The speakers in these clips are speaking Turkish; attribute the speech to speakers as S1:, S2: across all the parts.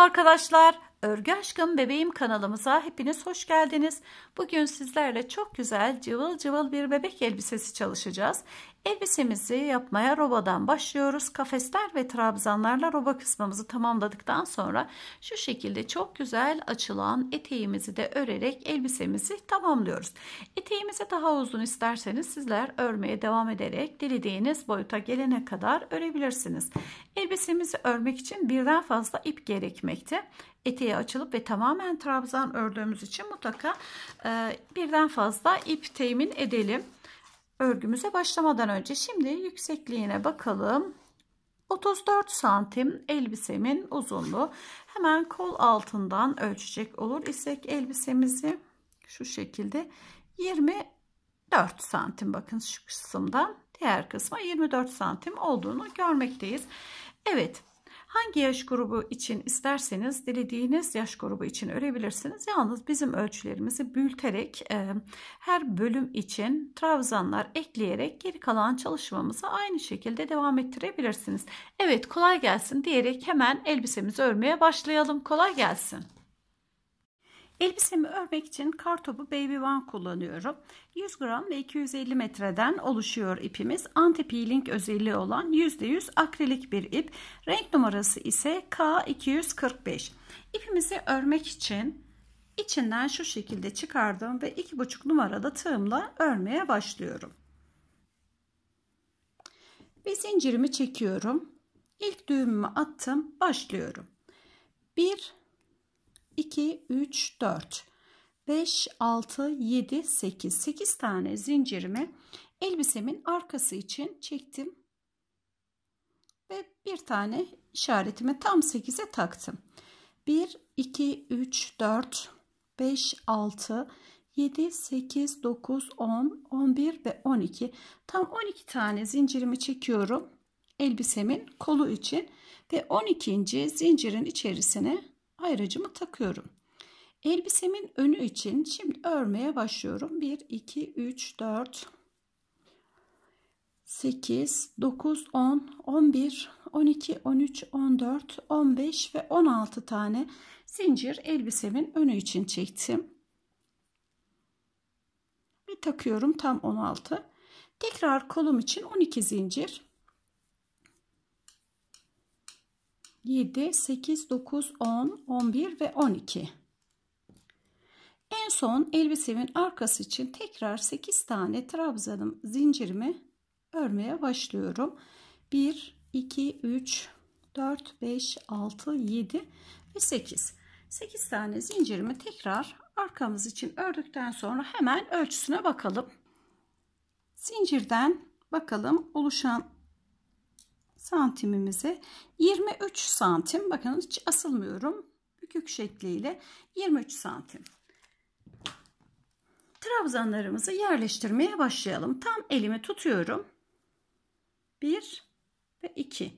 S1: arkadaşlar. Örgü Aşkım Bebeğim kanalımıza hepiniz hoş geldiniz. Bugün sizlerle çok güzel cıvıl cıvıl bir bebek elbisesi çalışacağız. Elbisemizi yapmaya robadan başlıyoruz. Kafesler ve trabzanlarla roba kısmımızı tamamladıktan sonra şu şekilde çok güzel açılan eteğimizi de örerek elbisemizi tamamlıyoruz. Eteğimizi daha uzun isterseniz sizler örmeye devam ederek dilediğiniz boyuta gelene kadar örebilirsiniz. Elbisemizi örmek için birden fazla ip gerekmekte eteği açılıp ve tamamen trabzan ördüğümüz için mutlaka e, birden fazla ip temin edelim. Örgümüze başlamadan önce şimdi yüksekliğine bakalım. 34 santim elbisemin uzunluğu. Hemen kol altından ölçecek olur isek elbisemizi şu şekilde 24 santim bakın şu kısımdan diğer kısma 24 santim olduğunu görmekteyiz. Evet Hangi yaş grubu için isterseniz dilediğiniz yaş grubu için örebilirsiniz. Yalnız bizim ölçülerimizi büyüterek e, her bölüm için trabzanlar ekleyerek geri kalan çalışmamızı aynı şekilde devam ettirebilirsiniz. Evet kolay gelsin diyerek hemen elbisemizi örmeye başlayalım. Kolay gelsin. Elbisemi örmek için kartopu Baby One kullanıyorum. 100 gram ve 250 metreden oluşuyor ipimiz. Anti-peeling özelliği olan %100 akrilik bir ip. Renk numarası ise K245. İpimizi örmek için içinden şu şekilde çıkardım ve 2,5 numarada tığımla örmeye başlıyorum. Ve zincirimi çekiyorum. İlk düğümümü attım. Başlıyorum. 1 2, 3, 4, 5, 6, 7, 8. 8 tane zincirimi elbisemin arkası için çektim. Ve bir tane işaretimi tam 8'e taktım. 1, 2, 3, 4, 5, 6, 7, 8, 9, 10, 11 ve 12. Tam 12 tane zincirimi çekiyorum. Elbisemin kolu için ve 12. zincirin içerisine ayracımı takıyorum. Elbisemin önü için şimdi örmeye başlıyorum. 1, 2, 3, 4, 8, 9, 10, 11, 12, 13, 14, 15 ve 16 tane zincir elbisemin önü için çektim. Ve takıyorum tam 16. Tekrar kolum için 12 zincir 7, 8, 9, 10, 11 ve 12. En son elbisemin arkası için tekrar 8 tane trabzanım zincirimi örmeye başlıyorum. 1, 2, 3, 4, 5, 6, 7 ve 8. 8 tane zincirimi tekrar arkamız için ördükten sonra hemen ölçüsüne bakalım. Zincirden bakalım oluşan santimimizi 23 santim bakın hiç asılmıyorum bükük şekliyle 23 santim trabzanlarımızı yerleştirmeye başlayalım tam elimi tutuyorum 1 ve 2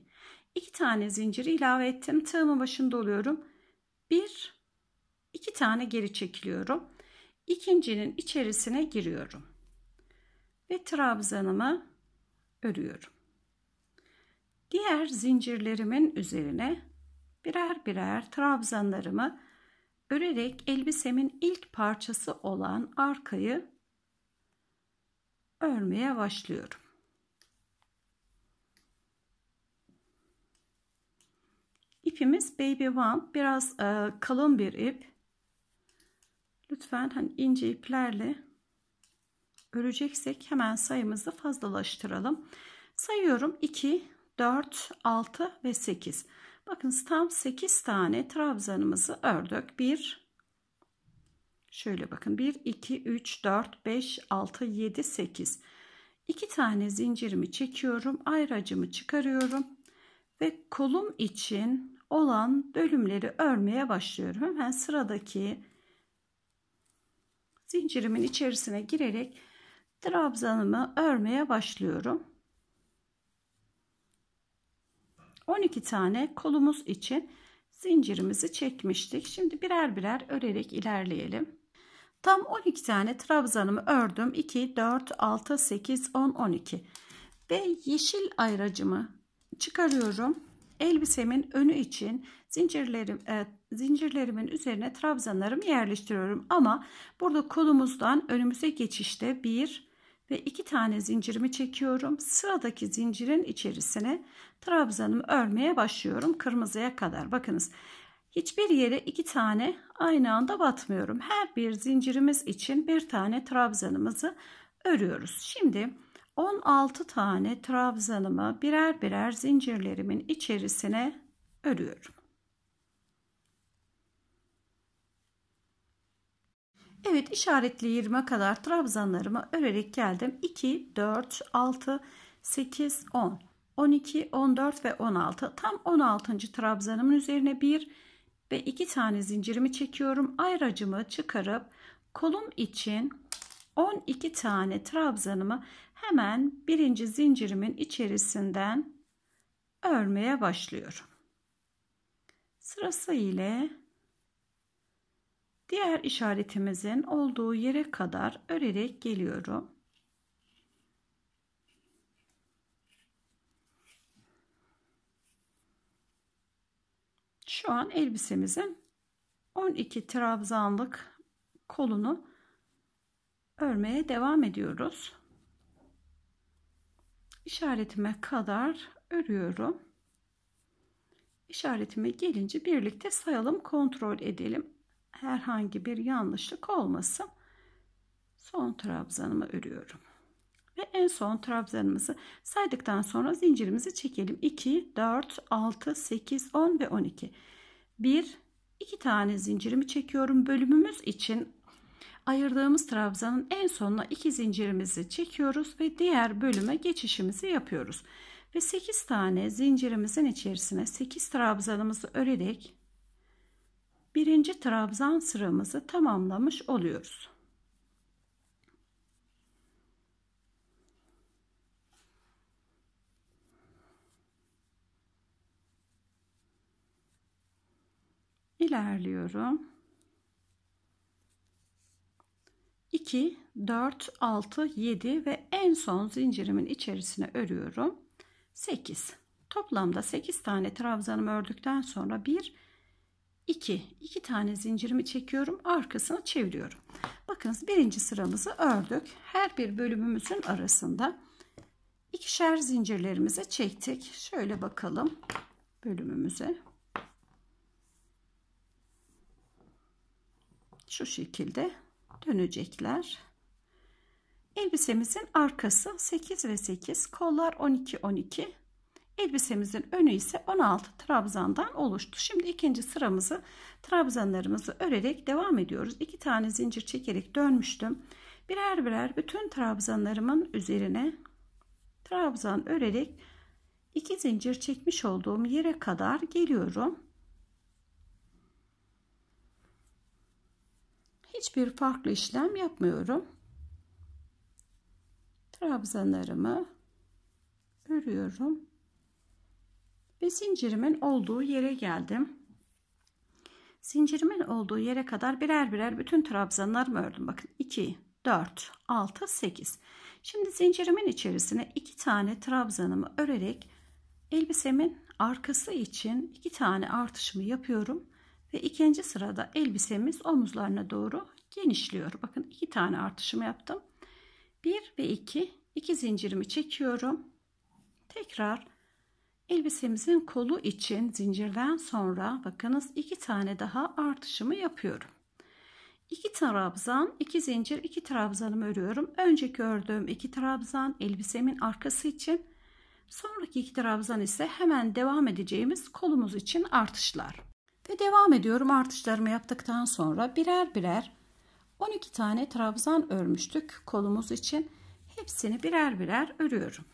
S1: 2 tane zinciri ilave ettim tığımın başında oluyorum 1 2 tane geri çekiliyorum ikincinin içerisine giriyorum ve trabzanımı örüyorum Diğer zincirlerimin üzerine birer birer trabzanlarımı örerek elbisemin ilk parçası olan arkayı örmeye başlıyorum. İpimiz Baby One biraz e, kalın bir ip. Lütfen hani ince iplerle öreceksek hemen sayımızı fazlalaştıralım. Sayıyorum 2 4, 6 ve 8. Bakın tam 8 tane trabzanımızı ördük. 1 şöyle bakın 1 2 3 4 5 6 7 8. 2 tane zincirimi çekiyorum. Ayracımı çıkarıyorum ve kolum için olan bölümleri örmeye başlıyorum. Hemen sıradaki zincirimin içerisine girerek trabzanımı örmeye başlıyorum. 12 tane kolumuz için zincirimizi çekmiştik. Şimdi birer birer örerek ilerleyelim. Tam 12 tane trabzanımı ördüm. 2, 4, 6, 8, 10, 12. Ve yeşil ayracımı çıkarıyorum. Elbisemin önü için zincirlerim, e, zincirlerimin üzerine trabzanlarımı yerleştiriyorum. Ama burada kolumuzdan önümüze geçişte 1, ve iki tane zincirimi çekiyorum. Sıradaki zincirin içerisine trabzanımı örmeye başlıyorum kırmızıya kadar. Bakınız hiçbir yere iki tane aynı anda batmıyorum. Her bir zincirimiz için bir tane trabzanımızı örüyoruz. Şimdi 16 tane trabzanımı birer birer zincirlerimin içerisine örüyorum. Evet işaretli 20'e kadar trabzanlarımı örerek geldim. 2, 4, 6, 8, 10, 12, 14 ve 16. Tam 16. trabzanımın üzerine 1 ve 2 tane zincirimi çekiyorum. Ayracımı çıkarıp kolum için 12 tane trabzanımı hemen birinci zincirimin içerisinden örmeye başlıyorum. Sırası ile diğer işaretimizin olduğu yere kadar örerek geliyorum. Şu an elbisemizin 12 trabzanlık kolunu örmeye devam ediyoruz. İşaretime kadar örüyorum. İşaretime gelince birlikte sayalım, kontrol edelim herhangi bir yanlışlık olmasın. Son trabzanımı örüyorum. Ve en son trabzanımızı saydıktan sonra zincirimizi çekelim. 2, 4, 6, 8, 10 ve 12. 1, 2 tane zincirimi çekiyorum. Bölümümüz için ayırdığımız trabzanın en sonuna 2 zincirimizi çekiyoruz ve diğer bölüme geçişimizi yapıyoruz. Ve 8 tane zincirimizin içerisine 8 trabzanımızı örerek birinci trabzan sıramızı tamamlamış oluyoruz. İlerliyorum. 2, 4, 6, 7 ve en son zincirimin içerisine örüyorum. 8. Toplamda 8 tane trabzanımı ördükten sonra 1, 2 2 tane zincirimi çekiyorum arkasına çeviriyorum bakınız birinci sıramızı ördük her bir bölümümüzün arasında ikişer zincirlerimizi çektik şöyle bakalım bölümümüze şu şekilde dönecekler elbisemizin arkası 8 ve 8 kollar 12 12 Elbisemizin önü ise 16 trabzandan oluştu. Şimdi ikinci sıramızı trabzanlarımızı örerek devam ediyoruz. İki tane zincir çekerek dönmüştüm. Birer birer bütün trabzanlarımın üzerine trabzan örerek iki zincir çekmiş olduğum yere kadar geliyorum. Hiçbir farklı işlem yapmıyorum. Trabzanlarımı örüyorum. Ve zincirimin olduğu yere geldim. Zincirimin olduğu yere kadar birer birer bütün trabzanlarımı ördüm. Bakın 2, 4, 6, 8. Şimdi zincirimin içerisine 2 tane trabzanımı örerek elbisemin arkası için 2 tane artışımı yapıyorum. Ve ikinci sırada elbisemiz omuzlarına doğru genişliyor. Bakın 2 tane artışımı yaptım. 1 ve 2 2 zincirimi çekiyorum. Tekrar Elbisemizin kolu için zincirden sonra bakınız iki tane daha artışımı yapıyorum. İki trabzan, iki zincir, iki trabzanımı örüyorum. Önceki ördüğüm iki trabzan elbisemin arkası için. Sonraki iki trabzan ise hemen devam edeceğimiz kolumuz için artışlar. Ve devam ediyorum artışlarımı yaptıktan sonra birer birer 12 tane trabzan örmüştük kolumuz için. Hepsini birer birer örüyorum.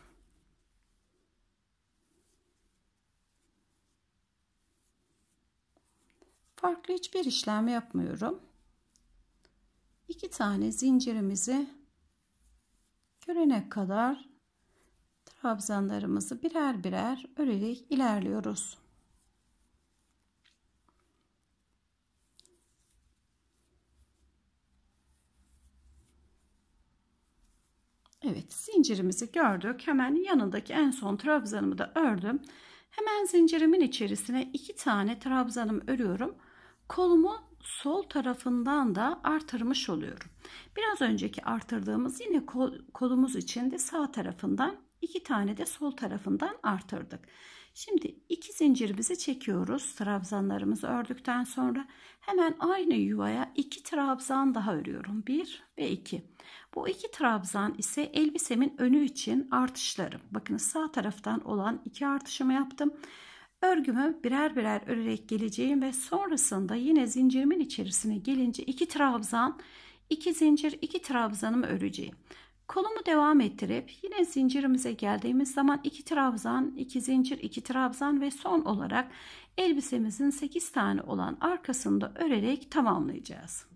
S1: farklı hiçbir işlem yapmıyorum. İki tane zincirimizi görene kadar trabzanlarımızı birer birer örerek ilerliyoruz. Evet zincirimizi gördük. Hemen yanındaki en son trabzanımı da ördüm. Hemen zincirimin içerisine iki tane trabzanım örüyorum kolumu sol tarafından da artırmış oluyorum. Biraz önceki artırdığımız yine kol, kolumuz için de sağ tarafından iki tane de sol tarafından artırdık. Şimdi iki zincirimizi çekiyoruz. Trabzanlarımızı ördükten sonra hemen aynı yuvaya iki trabzan daha örüyorum. Bir ve iki. Bu iki trabzan ise elbisemin önü için artışlarım. Bakın sağ taraftan olan iki artışımı yaptım. Örgümü birer birer örerek geleceğim ve sonrasında yine zincirimin içerisine gelince iki trabzan, iki zincir, iki trabzanımı öreceğim. Kolumu devam ettirip yine zincirimize geldiğimiz zaman iki trabzan, iki zincir, iki trabzan ve son olarak elbisemizin 8 tane olan arkasında örerek tamamlayacağız.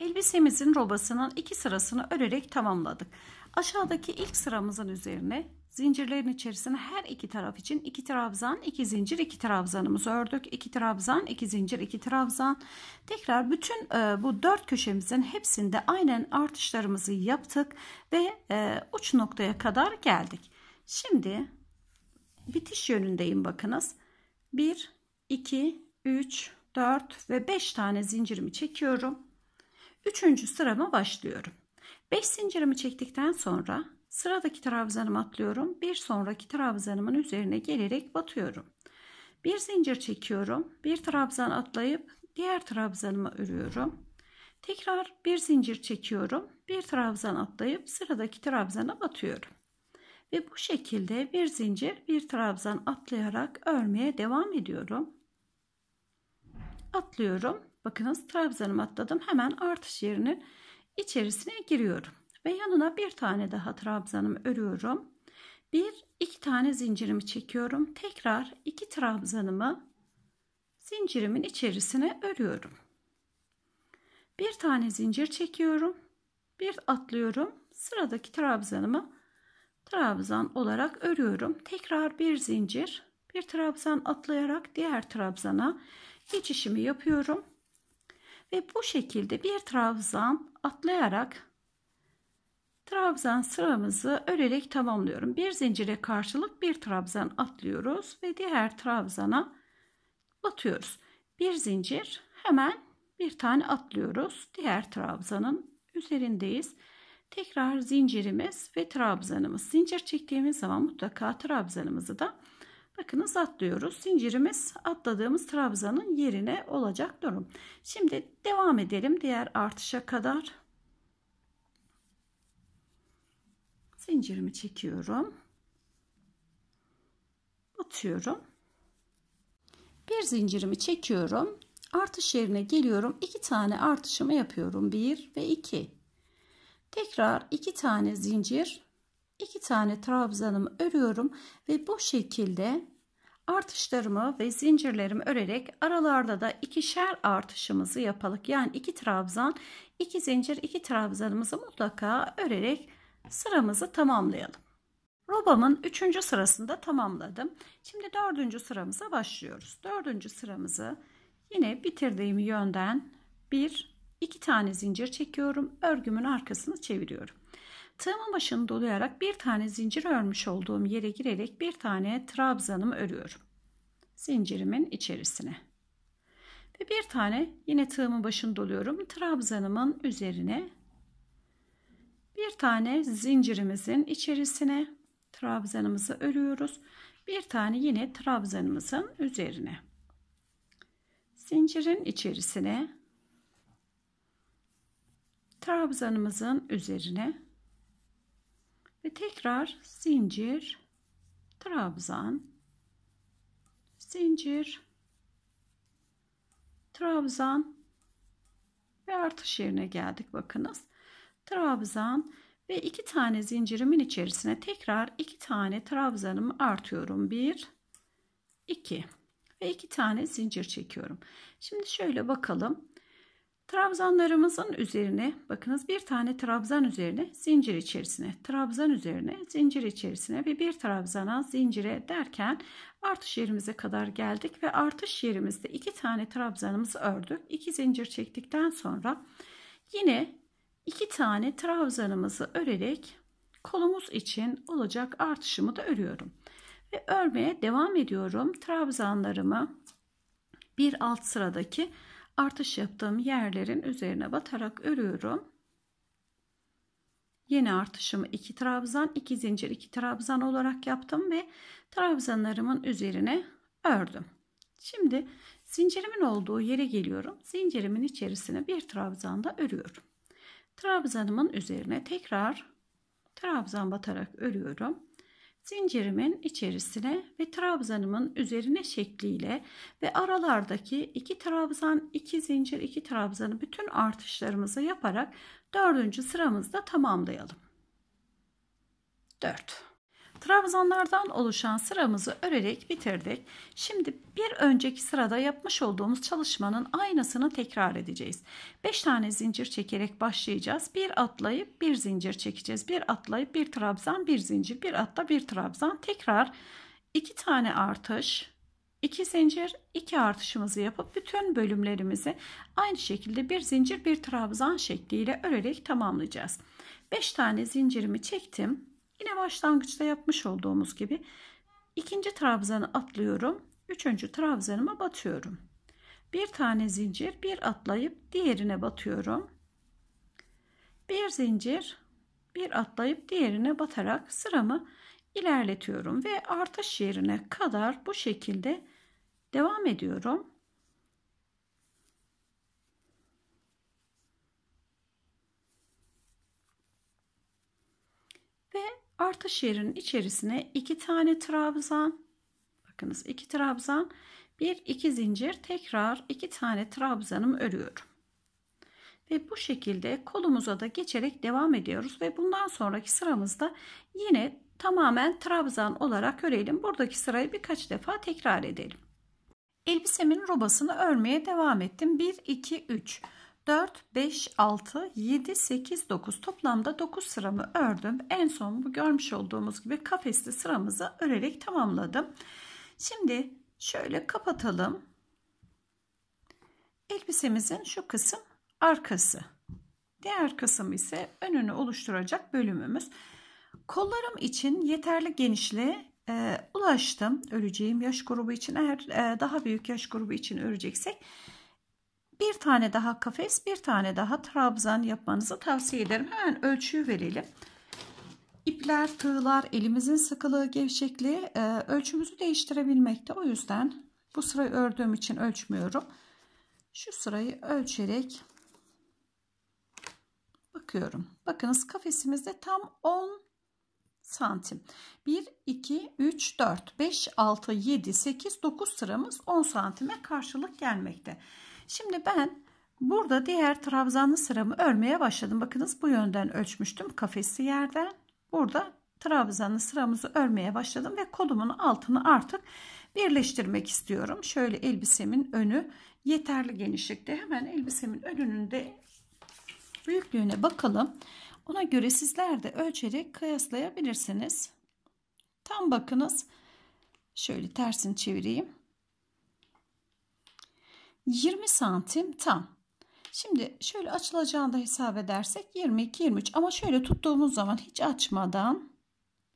S1: Elbisemizin robasının iki sırasını örerek tamamladık. Aşağıdaki ilk sıramızın üzerine Zincirlerin içerisine her iki taraf için iki trabzan, iki zincir, iki trabzanımızı ördük. iki trabzan, iki zincir, iki trabzan. Tekrar bütün e, bu dört köşemizin hepsinde aynen artışlarımızı yaptık ve e, uç noktaya kadar geldik. Şimdi bitiş yönündeyim bakınız. 1, 2, 3, 4 ve 5 tane zincirimi çekiyorum. Üçüncü sırama başlıyorum. 5 zincirimi çektikten sonra Sıradaki trabzanımı atlıyorum. Bir sonraki trabzanımın üzerine gelerek batıyorum. Bir zincir çekiyorum. Bir trabzan atlayıp diğer trabzanımı örüyorum. Tekrar bir zincir çekiyorum. Bir trabzan atlayıp sıradaki trabzana batıyorum. Ve bu şekilde bir zincir bir trabzan atlayarak örmeye devam ediyorum. Atlıyorum. Bakınız trabzanımı atladım. Hemen artış yerinin içerisine giriyorum. Ve yanına bir tane daha trabzanımı örüyorum. Bir, iki tane zincirimi çekiyorum. Tekrar iki trabzanımı zincirimin içerisine örüyorum. Bir tane zincir çekiyorum. Bir atlıyorum. Sıradaki trabzanımı trabzan olarak örüyorum. Tekrar bir zincir, bir trabzan atlayarak diğer trabzana geçişimi yapıyorum. Ve bu şekilde bir trabzan atlayarak Trabzan sıramızı örerek tamamlıyorum. Bir zincire karşılık bir trabzan atlıyoruz ve diğer trabzana batıyoruz. Bir zincir hemen bir tane atlıyoruz. Diğer trabzanın üzerindeyiz. Tekrar zincirimiz ve trabzanımız. Zincir çektiğimiz zaman mutlaka trabzanımızı da bakınız atlıyoruz. Zincirimiz atladığımız trabzanın yerine olacak durum. Şimdi devam edelim diğer artışa kadar. zincirimi çekiyorum atıyorum. bir zincirimi çekiyorum artış yerine geliyorum iki tane artışımı yapıyorum bir ve iki tekrar iki tane zincir iki tane trabzanımı örüyorum ve bu şekilde artışlarımı ve zincirlerimi örerek aralarda da ikişer artışımızı yapalım. yani iki trabzan iki zincir iki trabzanımızı mutlaka örerek sıramızı tamamlayalım. Robamın 3. sırasında tamamladım. Şimdi 4. sıramıza başlıyoruz. 4. sıramızı yine bitirdiğim yönden 1 2 tane zincir çekiyorum. Örgümün arkasını çeviriyorum. Tığımın başını dolayarak bir tane zincir örmüş olduğum yere girerek bir tane trabzanımı örüyorum. Zincirimin içerisine. Ve bir tane yine tığımın başını doluyorum. Trabzanımın üzerine bir tane zincirimizin içerisine trabzanımızı örüyoruz. Bir tane yine trabzanımızın üzerine. Zincirin içerisine trabzanımızın üzerine ve tekrar zincir trabzan zincir trabzan ve artış yerine geldik bakınız trabzan ve iki tane zincirimin içerisine tekrar iki tane trabzanımı artıyorum. Bir, iki ve iki tane zincir çekiyorum. Şimdi şöyle bakalım. Trabzanlarımızın üzerine bakınız bir tane trabzan üzerine zincir içerisine trabzan üzerine zincir içerisine ve bir trabzana zincire derken artış yerimize kadar geldik ve artış yerimizde iki tane trabzanımızı ördük. iki zincir çektikten sonra yine iki tane trabzanımızı örerek kolumuz için olacak artışımı da örüyorum. Ve örmeye devam ediyorum. Trabzanlarımı bir alt sıradaki artış yaptığım yerlerin üzerine batarak örüyorum. Yeni artışımı 2 trabzan, 2 zincir, 2 trabzan olarak yaptım ve trabzanlarımın üzerine ördüm. Şimdi zincirimin olduğu yere geliyorum. Zincirimin içerisine bir trabzan da örüyorum. Trabzanımın üzerine tekrar trabzan batarak örüyorum. Zincirimin içerisine ve trabzanımın üzerine şekliyle ve aralardaki iki trabzan, iki zincir, iki trabzanı bütün artışlarımızı yaparak dördüncü sıramızda tamamlayalım. 4 Trabzanlardan oluşan sıramızı örerek bitirdik. Şimdi bir önceki sırada yapmış olduğumuz çalışmanın aynısını tekrar edeceğiz. 5 tane zincir çekerek başlayacağız. Bir atlayıp bir zincir çekeceğiz. Bir atlayıp bir trabzan, bir zincir, bir atla, bir trabzan. Tekrar 2 tane artış, 2 zincir, 2 artışımızı yapıp bütün bölümlerimizi aynı şekilde bir zincir, bir trabzan şekliyle örerek tamamlayacağız. 5 tane zincirimi çektim Yine başlangıçta yapmış olduğumuz gibi ikinci trabzanı atlıyorum. Üçüncü trabzanıma batıyorum. Bir tane zincir bir atlayıp diğerine batıyorum. Bir zincir bir atlayıp diğerine batarak sıramı ilerletiyorum ve artış yerine kadar bu şekilde devam ediyorum. Artış yerinin içerisine iki tane trabzan, bakınız iki trabzan, bir iki zincir, tekrar iki tane trabzanım örüyorum. Ve bu şekilde kolumuza da geçerek devam ediyoruz ve bundan sonraki sıramızda yine tamamen trabzan olarak örelim. Buradaki sırayı birkaç defa tekrar edelim. Elbisemin robasını örmeye devam ettim. 1 2 3 4, 5, 6, 7, 8, 9 toplamda 9 sıramı ördüm. En son bu görmüş olduğumuz gibi kafesli sıramızı örerek tamamladım. Şimdi şöyle kapatalım. Elbisemizin şu kısım arkası. Diğer kısım ise önünü oluşturacak bölümümüz. Kollarım için yeterli genişliğe e, ulaştım. Öreceğim yaş grubu için eğer e, daha büyük yaş grubu için öreceksek bir tane daha kafes, bir tane daha trabzan yapmanızı tavsiye ederim. Hemen ölçüyü verelim. İpler, tığlar, elimizin sıkılığı, gevşekliği e, ölçümüzü değiştirebilmekte. O yüzden bu sırayı ördüğüm için ölçmüyorum. Şu sırayı ölçerek bakıyorum. Bakınız kafesimizde tam 10 santim. 1, 2, 3, 4, 5, 6, 7, 8, 9 sıramız 10 santime karşılık gelmekte. Şimdi ben burada diğer trabzanlı sıramı örmeye başladım. Bakınız bu yönden ölçmüştüm kafesi yerden. Burada trabzanlı sıramızı örmeye başladım ve kolumun altını artık birleştirmek istiyorum. Şöyle elbisemin önü yeterli genişlikte. Hemen elbisemin önünün de büyüklüğüne bakalım. Ona göre sizler de ölçerek kıyaslayabilirsiniz. Tam bakınız. Şöyle tersini çevireyim. 20 santim tam. Şimdi şöyle açılacağını da hesap edersek 22-23 ama şöyle tuttuğumuz zaman hiç açmadan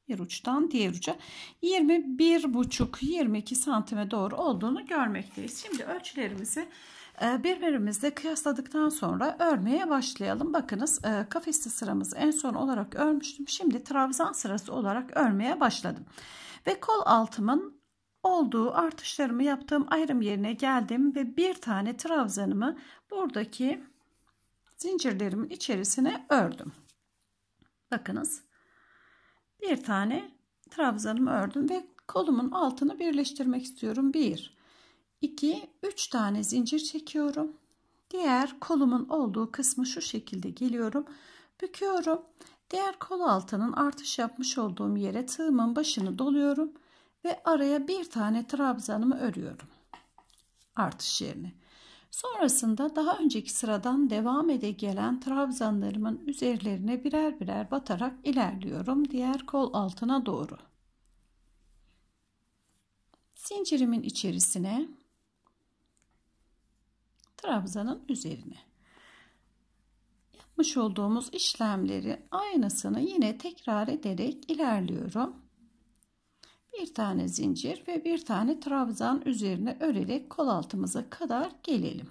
S1: bir uçtan diğer uca 21,5-22 santime doğru olduğunu görmekteyiz. Şimdi ölçülerimizi e, birbirimizle kıyasladıktan sonra örmeye başlayalım. Bakınız e, kafesli sıramızı en son olarak örmüştüm. Şimdi trabzan sırası olarak örmeye başladım. Ve kol altımın olduğu artışlarımı yaptığım ayrım yerine geldim ve bir tane trabzanımı buradaki zincirlerimin içerisine ördüm. Bakınız bir tane trabzanımı ördüm ve kolumun altını birleştirmek istiyorum. 1 2 3 tane zincir çekiyorum. Diğer kolumun olduğu kısmı şu şekilde geliyorum. Büküyorum. Diğer kol altının artış yapmış olduğum yere tığımın başını doluyorum ve araya bir tane trabzanımı örüyorum. Artış yerine. Sonrasında daha önceki sıradan devam ede gelen trabzanlarımın üzerlerine birer birer batarak ilerliyorum diğer kol altına doğru. Zincirimin içerisine trabzanın üzerine yapmış olduğumuz işlemleri aynısını yine tekrar ederek ilerliyorum bir tane zincir ve bir tane trabzan üzerine örerek kol altımıza kadar gelelim.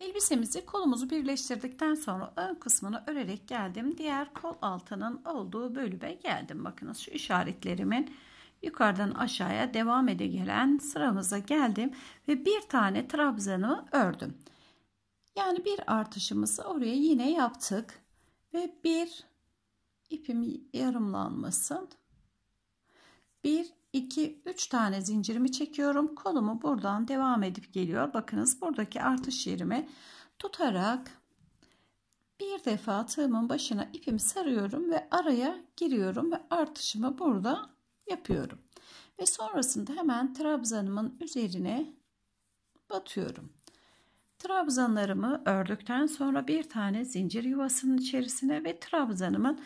S1: Elbisemizi kolumuzu birleştirdikten sonra ön kısmını örerek geldim. Diğer kol altının olduğu bölüme geldim. Bakınız şu işaretlerimin yukarıdan aşağıya devam ede gelen sıramıza geldim ve bir tane trabzanı ördüm. Yani bir artışımızı oraya yine yaptık ve bir ipim yarımlanmasın 1 2 3 tane zincirimi çekiyorum. Kolumu buradan devam edip geliyor. Bakınız buradaki artış yerimi tutarak bir defa tığımın başına ipimi sarıyorum ve araya giriyorum ve artışımı burada yapıyorum. Ve sonrasında hemen trabzanımın üzerine batıyorum. Trabzanlarımı ördükten sonra bir tane zincir yuvasının içerisine ve trabzanımın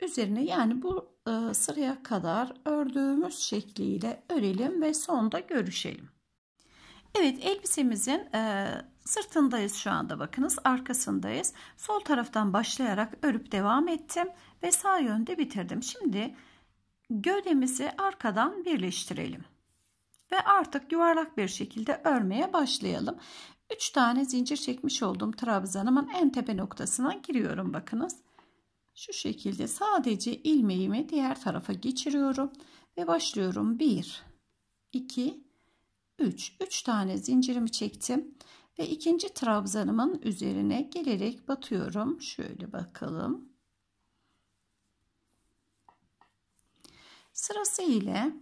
S1: üzerine yani bu e, sıraya kadar ördüğümüz şekliyle örelim ve sonda görüşelim. Evet elbisemizin e, sırtındayız şu anda bakınız arkasındayız. Sol taraftan başlayarak örüp devam ettim ve sağ yönde bitirdim. Şimdi gövdemizi arkadan birleştirelim. Ve artık yuvarlak bir şekilde örmeye başlayalım. 3 tane zincir çekmiş olduğum trabzanımın en tepe noktasına giriyorum bakınız. Şu şekilde sadece ilmeğimi diğer tarafa geçiriyorum ve başlıyorum. 1, 2, 3. 3 tane zincirimi çektim ve ikinci trabzanımın üzerine gelerek batıyorum. Şöyle bakalım. Sırası ile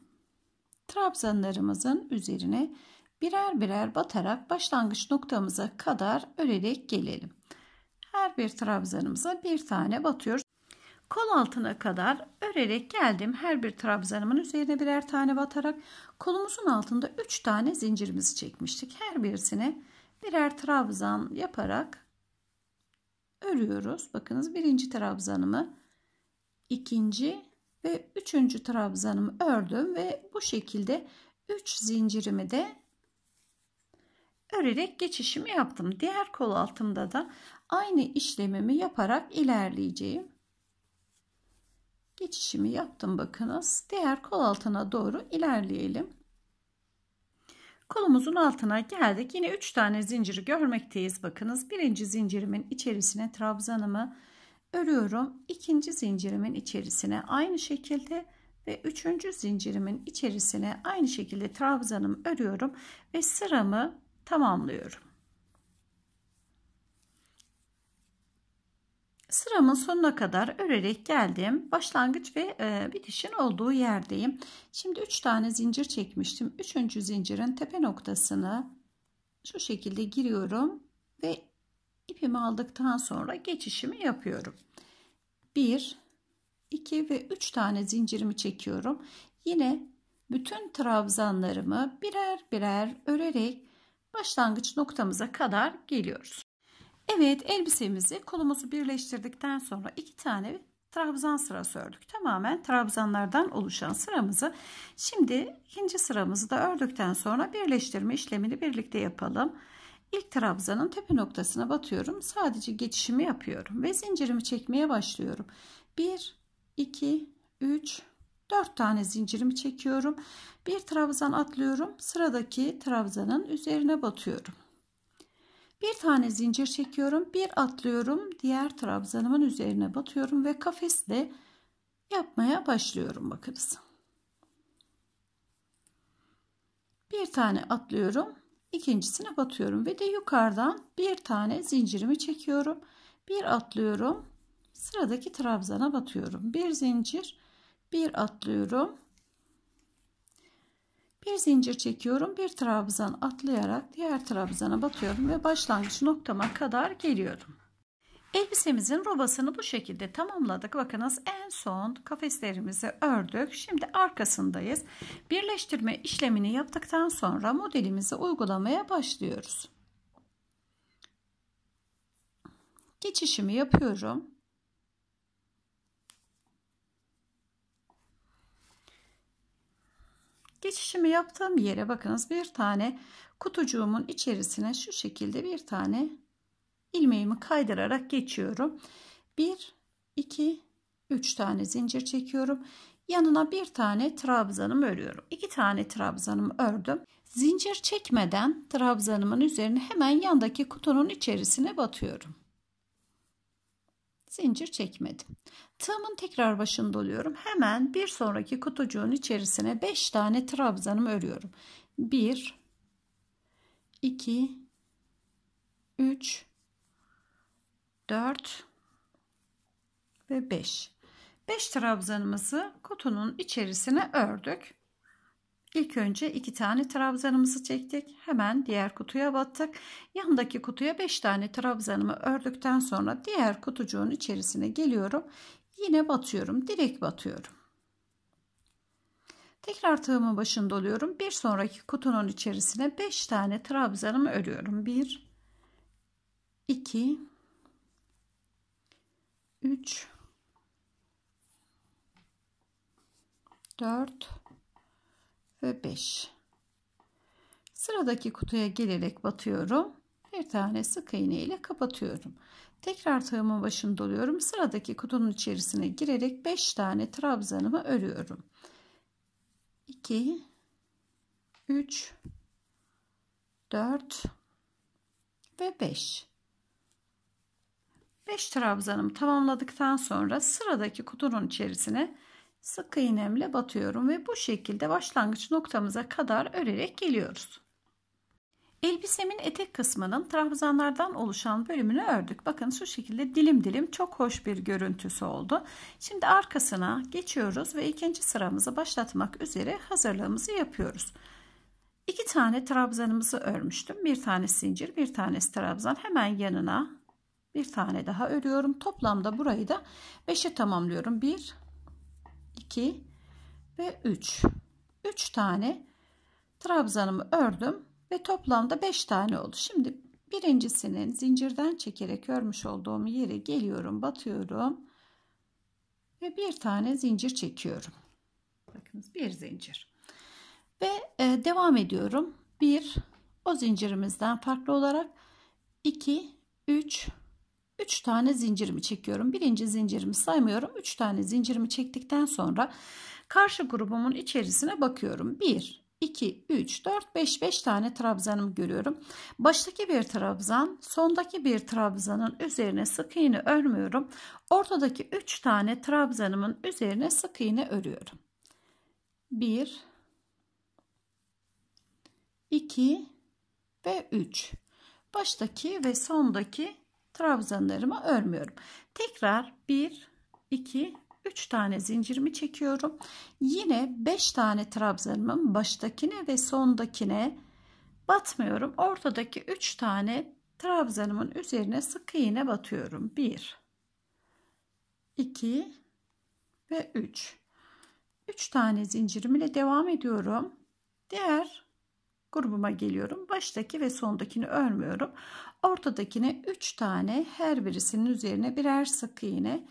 S1: trabzanlarımızın üzerine birer birer batarak başlangıç noktamıza kadar örerek gelelim. Her bir trabzanımıza bir tane batıyor. Kol altına kadar örerek geldim. Her bir trabzanımın üzerine birer tane batarak kolumuzun altında 3 tane zincirimizi çekmiştik. Her birisine birer trabzan yaparak örüyoruz. Bakınız birinci trabzanımı ikinci ve üçüncü trabzanımı ördüm ve bu şekilde 3 zincirimi de örerek geçişimi yaptım. Diğer kol altımda da aynı işlemimi yaparak ilerleyeceğim geçişimi yaptım bakınız. Diğer kol altına doğru ilerleyelim. Kolumuzun altına geldik. Yine 3 tane zinciri görmekteyiz. Bakınız birinci zincirimin içerisine trabzanımı örüyorum. ikinci zincirimin içerisine aynı şekilde ve üçüncü zincirimin içerisine aynı şekilde trabzanımı örüyorum ve sıramı tamamlıyorum. sıramın sonuna kadar örerek geldim. Başlangıç ve e, bitişin olduğu yerdeyim. Şimdi 3 tane zincir çekmiştim. 3. zincirin tepe noktasını şu şekilde giriyorum ve ipimi aldıktan sonra geçişimi yapıyorum. 1 2 ve 3 tane zincirimi çekiyorum. Yine bütün trabzanlarımı birer birer örerek başlangıç noktamıza kadar geliyoruz. Evet elbisemizi kolumuzu birleştirdikten sonra iki tane trabzan sırası ördük. Tamamen trabzanlardan oluşan sıramızı şimdi ikinci sıramızı da ördükten sonra birleştirme işlemini birlikte yapalım. İlk trabzanın tepe noktasına batıyorum. Sadece geçişimi yapıyorum ve zincirimi çekmeye başlıyorum. 1 2 3 4 tane zincirimi çekiyorum. Bir trabzan atlıyorum. Sıradaki trabzanın üzerine batıyorum. Bir tane zincir çekiyorum. Bir atlıyorum. Diğer trabzanımın üzerine batıyorum ve kafesle yapmaya başlıyorum. Bakınız. Bir tane atlıyorum. ikincisine batıyorum ve de yukarıdan bir tane zincirimi çekiyorum. Bir atlıyorum. Sıradaki trabzana batıyorum. Bir zincir, bir atlıyorum. Bir zincir çekiyorum. Bir trabzan atlayarak diğer trabzana batıyorum ve başlangıç noktama kadar geliyorum. Elbisemizin robasını bu şekilde tamamladık. Bakınız en son kafeslerimizi ördük. Şimdi arkasındayız. Birleştirme işlemini yaptıktan sonra modelimizi uygulamaya başlıyoruz. Geçişimi yapıyorum. Geçişimi yaptığım yere bakınız bir tane kutucuğumun içerisine şu şekilde bir tane ilmeğimi kaydırarak geçiyorum. 1, 2, 3 tane zincir çekiyorum. Yanına bir tane trabzanımı örüyorum. 2 tane trabzanımı ördüm. Zincir çekmeden trabzanımın üzerine hemen yandaki kutunun içerisine batıyorum. Zincir çekmedim. Tığımın tekrar başında oluyorum. Hemen bir sonraki kutucuğun içerisine 5 tane trabzanımı örüyorum. 1 2 3 4 ve 5. 5 trabzanımızı kutunun içerisine ördük. İlk önce 2 tane trabzanımızı çektik. Hemen diğer kutuya battık. Yanındaki kutuya 5 tane trabzanımı ördükten sonra diğer kutucuğun içerisine geliyorum. Yine batıyorum. Direkt batıyorum. Tekrar tığımın başında oluyorum. Bir sonraki kutunun içerisine 5 tane trabzanımı örüyorum. 1 2 3 4 ve 5 Sıradaki kutuya gelerek batıyorum. Bir tane sık iğne ile kapatıyorum. Tekrar tığımın başını doluyorum. Sıradaki kutunun içerisine girerek 5 tane trabzanımı örüyorum. 2 3 4 ve 5. 5 trabzanımı tamamladıktan sonra sıradaki kutunun içerisine sık iğnemle batıyorum ve bu şekilde başlangıç noktamıza kadar örerek geliyoruz. Elbisemin etek kısmının trabzanlardan oluşan bölümünü ördük. Bakın şu şekilde dilim dilim çok hoş bir görüntüsü oldu. Şimdi arkasına geçiyoruz ve ikinci sıramızı başlatmak üzere hazırlığımızı yapıyoruz. İki tane trabzanımızı örmüştüm. Bir tane zincir, bir tane trabzan. Hemen yanına bir tane daha örüyorum. Toplamda burayı da 5'e tamamlıyorum. 1, 2 ve 3. 3 tane trabzanımı ördüm ve toplamda 5 tane oldu. Şimdi birincisinin zincirden çekerek örmüş olduğum yere geliyorum batıyorum ve bir tane zincir çekiyorum. Bakınız bir zincir ve e, devam ediyorum. Bir o zincirimizden farklı olarak 2 3 3 tane zincirimi çekiyorum. Birinci zincirimi saymıyorum. 3 tane zincirimi çektikten sonra karşı grubumun içerisine bakıyorum. 1 2, 3, 4, 5, 5 tane trabzanımı görüyorum. Baştaki bir trabzan, sondaki bir trabzanın üzerine sık iğne örmüyorum. Ortadaki 3 tane trabzanımın üzerine sık iğne örüyorum. 1, 2 ve 3. Baştaki ve sondaki trabzanlarımı örmüyorum. Tekrar 1, 2, 3 tane zincirimi çekiyorum. Yine 5 tane trabzanımın baştakine ve sondakine batmıyorum. Ortadaki 3 tane trabzanımın üzerine sık iğne batıyorum. 1 2 ve 3. 3 tane zincirim ile devam ediyorum. Diğer grubuma geliyorum. Baştaki ve sondakini örmüyorum. Ortadakine 3 tane her birisinin üzerine birer sık iğne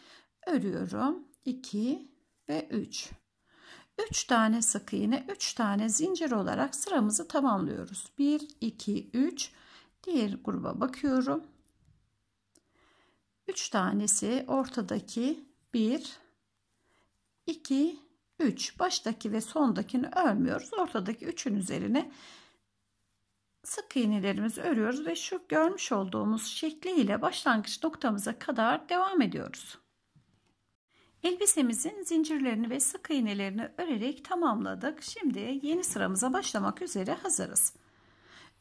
S1: örüyorum. 2 ve 3. 3 tane sık iğne, 3 tane zincir olarak sıramızı tamamlıyoruz. 1 2 3 diğer gruba bakıyorum. 3 tanesi ortadaki 1 2 3 baştaki ve sondakini örmüyoruz. Ortadaki 3'ün üzerine sık iğnelerimizi örüyoruz ve şu görmüş olduğumuz şekliyle başlangıç noktamıza kadar devam ediyoruz. Elbisemizin zincirlerini ve sık iğnelerini örerek tamamladık. Şimdi yeni sıramıza başlamak üzere hazırız.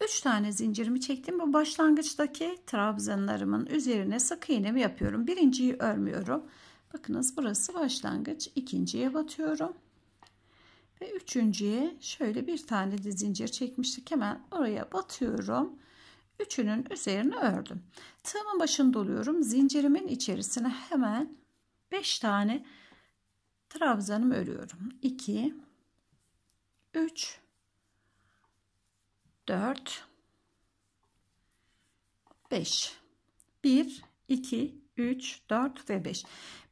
S1: 3 tane zincirimi çektim Bu başlangıçtaki trabzanlarımın üzerine sık iğnemi yapıyorum. Birinciyi örmüyorum. Bakınız burası başlangıç. İkinciye batıyorum. Ve üçüncüye şöyle bir tane de zincir çekmiştik. Hemen oraya batıyorum. Üçünün üzerine ördüm. Tığımın başını doluyorum. Zincirimin içerisine hemen 5 tane trabzanımı örüyorum. 2 3 4 5 1 2 3 4 ve 5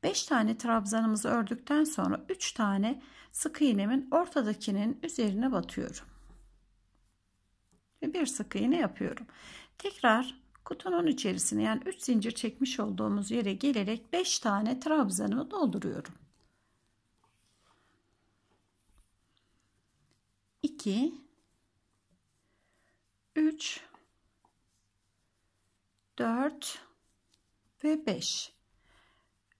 S1: 5 tane trabzanımızı ördükten sonra 3 tane sık iğnemin ortadakinin üzerine batıyorum ve bir sık iğne yapıyorum tekrar kutunun içerisine yani 3 zincir çekmiş olduğumuz yere gelerek 5 tane trabzanı dolduruyorum. 2 3 4 ve 5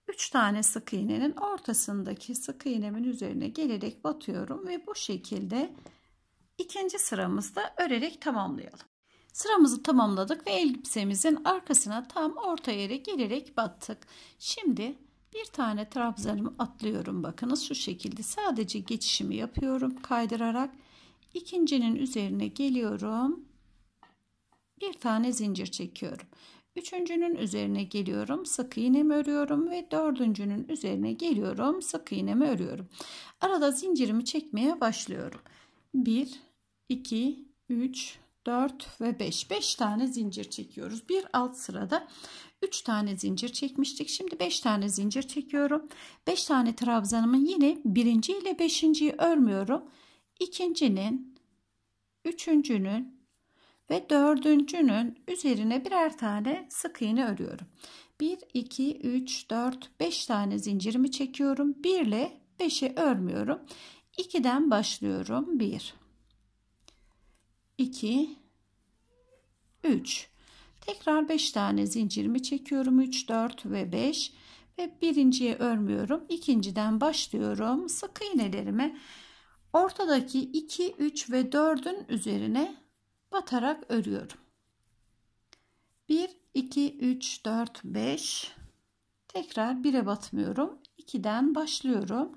S1: 3 tane sık iğnenin ortasındaki sık iğnemin üzerine gelerek batıyorum ve bu şekilde ikinci sıramızda örerek tamamlayalım. Sıramızı tamamladık ve elbisemizin arkasına tam orta yere gelerek battık. Şimdi bir tane trabzanımı atlıyorum. Bakınız şu şekilde sadece geçişimi yapıyorum kaydırarak. İkincinin üzerine geliyorum. Bir tane zincir çekiyorum. Üçüncünün üzerine geliyorum, sık iğnemi örüyorum ve dördüncünün üzerine geliyorum, sık iğnemi örüyorum. Arada zincirimi çekmeye başlıyorum. 1, 2, 3, 4 ve 5. 5 tane zincir çekiyoruz. Bir alt sırada 3 tane zincir çekmiştik. Şimdi 5 tane zincir çekiyorum. 5 tane trabzanımın yine birinci ile beşinciyi örmüyorum. İkincinin, üçüncünün ve dördüncünün üzerine birer tane sık iğne örüyorum. 1, 2, 3, 4, 5 tane zincirimi çekiyorum. 1 ile 5'i örmüyorum. 2'den başlıyorum. 1, 2, 3. Tekrar 5 tane zincirimi çekiyorum. 3, 4 ve 5 ve birinciye örmüyorum. ikinciden başlıyorum. Sık iğnelerimi ortadaki 2, 3 ve 4'ün üzerine batarak örüyorum. 1, 2, 3, 4, 5 tekrar 1'e batmıyorum. 2'den başlıyorum.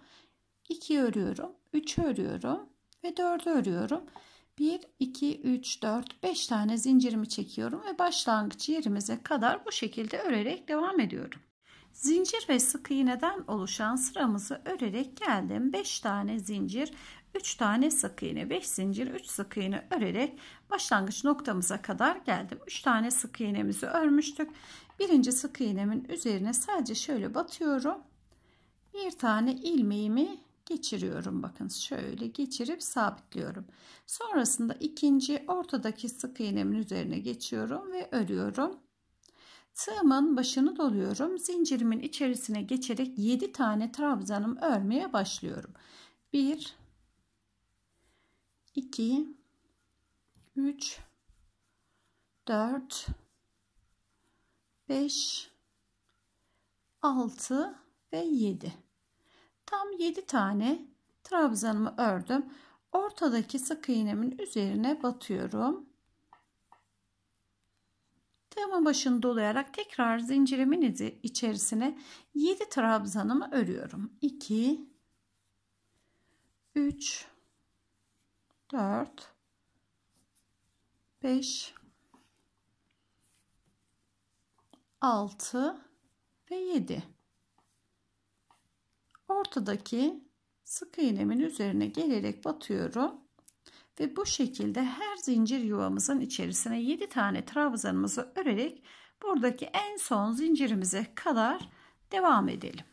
S1: 2 örüyorum. 3 örüyorum ve 4'ü örüyorum. 1, 2, 3, 4, 5 tane zincirimi çekiyorum ve başlangıç yerimize kadar bu şekilde örerek devam ediyorum. Zincir ve sık iğneden oluşan sıramızı örerek geldim. 5 tane zincir, 3 tane sık iğne, 5 zincir, 3 sık iğne örerek başlangıç noktamıza kadar geldim. 3 tane sık iğnemizi örmüştük. Birinci sık iğnemin üzerine sadece şöyle batıyorum. Bir tane ilmeğimi geçiriyorum bakın şöyle geçirip sabitliyorum sonrasında ikinci ortadaki sık iğnemin üzerine geçiyorum ve örüyorum tığımın başını doluyorum zincirimin içerisine geçerek 7 tane trabzanım örmeye başlıyorum 1 2 3 4 5 6 ve 7 Tam 7 tane trabzanımı ördüm. Ortadaki sık iğnemin üzerine batıyorum. Tığımın başını dolayarak tekrar zincirimin içerisine 7 trabzanımı örüyorum. 2 3 4 5 6 ve 7 ortadaki sık iğnemin üzerine gelerek batıyorum ve bu şekilde her zincir yuvamızın içerisine 7 tane trabzanımızı örerek buradaki en son zincirimize kadar devam edelim.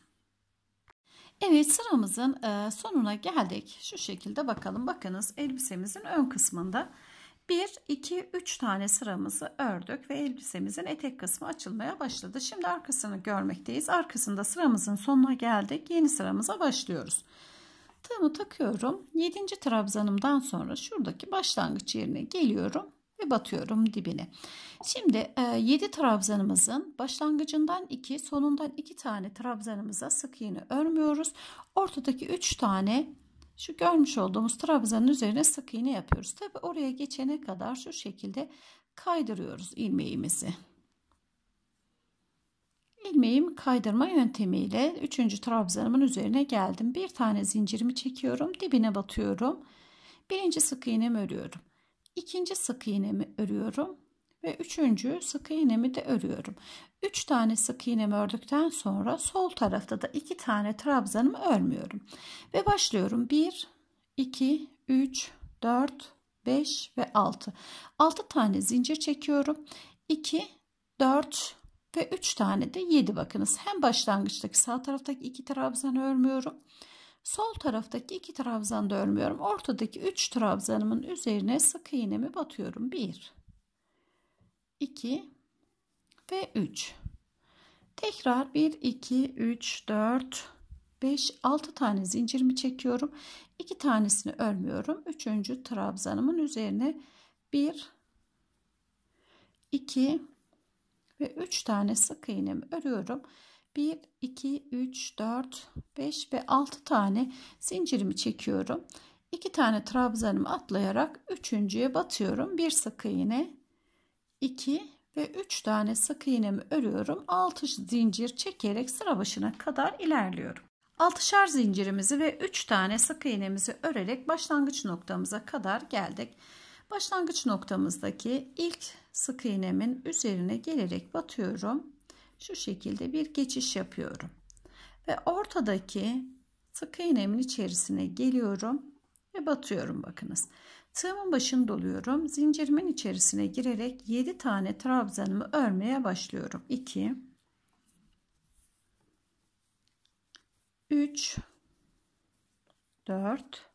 S1: Evet sıramızın e, sonuna geldik. Şu şekilde bakalım. Bakınız elbisemizin ön kısmında 1, 2, 3 tane sıramızı ördük ve elbisemizin etek kısmı açılmaya başladı. Şimdi arkasını görmekteyiz. Arkasında sıramızın sonuna geldik. Yeni sıramıza başlıyoruz. Tığımı takıyorum. 7. trabzanımdan sonra şuradaki başlangıç yerine geliyorum ve batıyorum dibine. Şimdi 7 e, trabzanımızın başlangıcından 2, sonundan 2 tane trabzanımıza sık iğne örmüyoruz. Ortadaki 3 tane şu görmüş olduğumuz trabzanın üzerine sık iğne yapıyoruz. Tabi oraya geçene kadar şu şekilde kaydırıyoruz ilmeğimizi. Ilmeğim kaydırma yöntemiyle 3. trabzanımın üzerine geldim. Bir tane zincirimi çekiyorum. Dibine batıyorum. Birinci sık iğnemi örüyorum. İkinci sık iğnemi örüyorum ve üçüncü sık iğnemi de örüyorum. 3 tane sık iğnemi ördükten sonra sol tarafta da 2 tane trabzanımı örmüyorum. Ve başlıyorum. 1, 2, 3, 4, 5 ve 6. 6 tane zincir çekiyorum. 2, 4 ve 3 tane de 7 bakınız. Hem başlangıçtaki sağ taraftaki 2 trabzanı örmüyorum. Sol taraftaki 2 trabzanı da örmüyorum. Ortadaki 3 trabzanımın üzerine sık iğnemi batıyorum. 1, 2 ve 3. Tekrar 1, 2, 3, 4, 5, 6 tane zincirimi çekiyorum. 2 tanesini örmüyorum. 3. trabzanımın üzerine 1, 2 ve 3 tane sık iğnemi örüyorum. 1, 2, 3, 4, 5 ve 6 tane zincirimi çekiyorum. 2 tane trabzanımı atlayarak üçüncüye batıyorum. Bir sık iğne, 2 ve 3 tane sık iğnemi örüyorum. 6 zincir çekerek sıra başına kadar ilerliyorum. 6'şar zincirimizi ve 3 tane sık iğnemizi örerek başlangıç noktamıza kadar geldik. Başlangıç noktamızdaki ilk sık iğnemin üzerine gelerek batıyorum. Şu şekilde bir geçiş yapıyorum. Ve ortadaki sık iğnemin içerisine geliyorum ve batıyorum bakınız. Tığımın başını doluyorum. Zincirimin içerisine girerek 7 tane trabzanımı örmeye başlıyorum. 2 3 4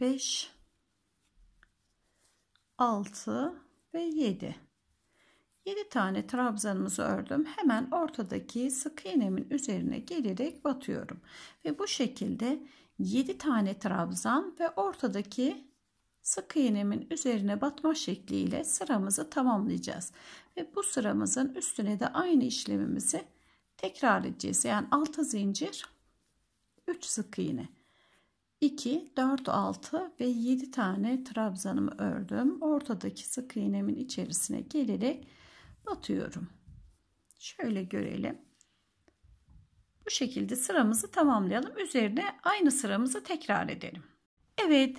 S1: 5 6 ve 7 7 tane trabzanımızı ördüm hemen ortadaki sık iğnemin üzerine gelerek batıyorum ve bu şekilde 7 tane trabzan ve ortadaki sık iğnemin üzerine batma şekliyle sıramızı tamamlayacağız. Ve bu sıramızın üstüne de aynı işlemimizi tekrar edeceğiz. Yani 6 zincir 3 sık iğne 2 4 6 ve 7 tane trabzanımı ördüm. Ortadaki sık iğnemin içerisine gelerek batıyorum. Şöyle görelim. Bu şekilde sıramızı tamamlayalım. Üzerine aynı sıramızı tekrar edelim. Evet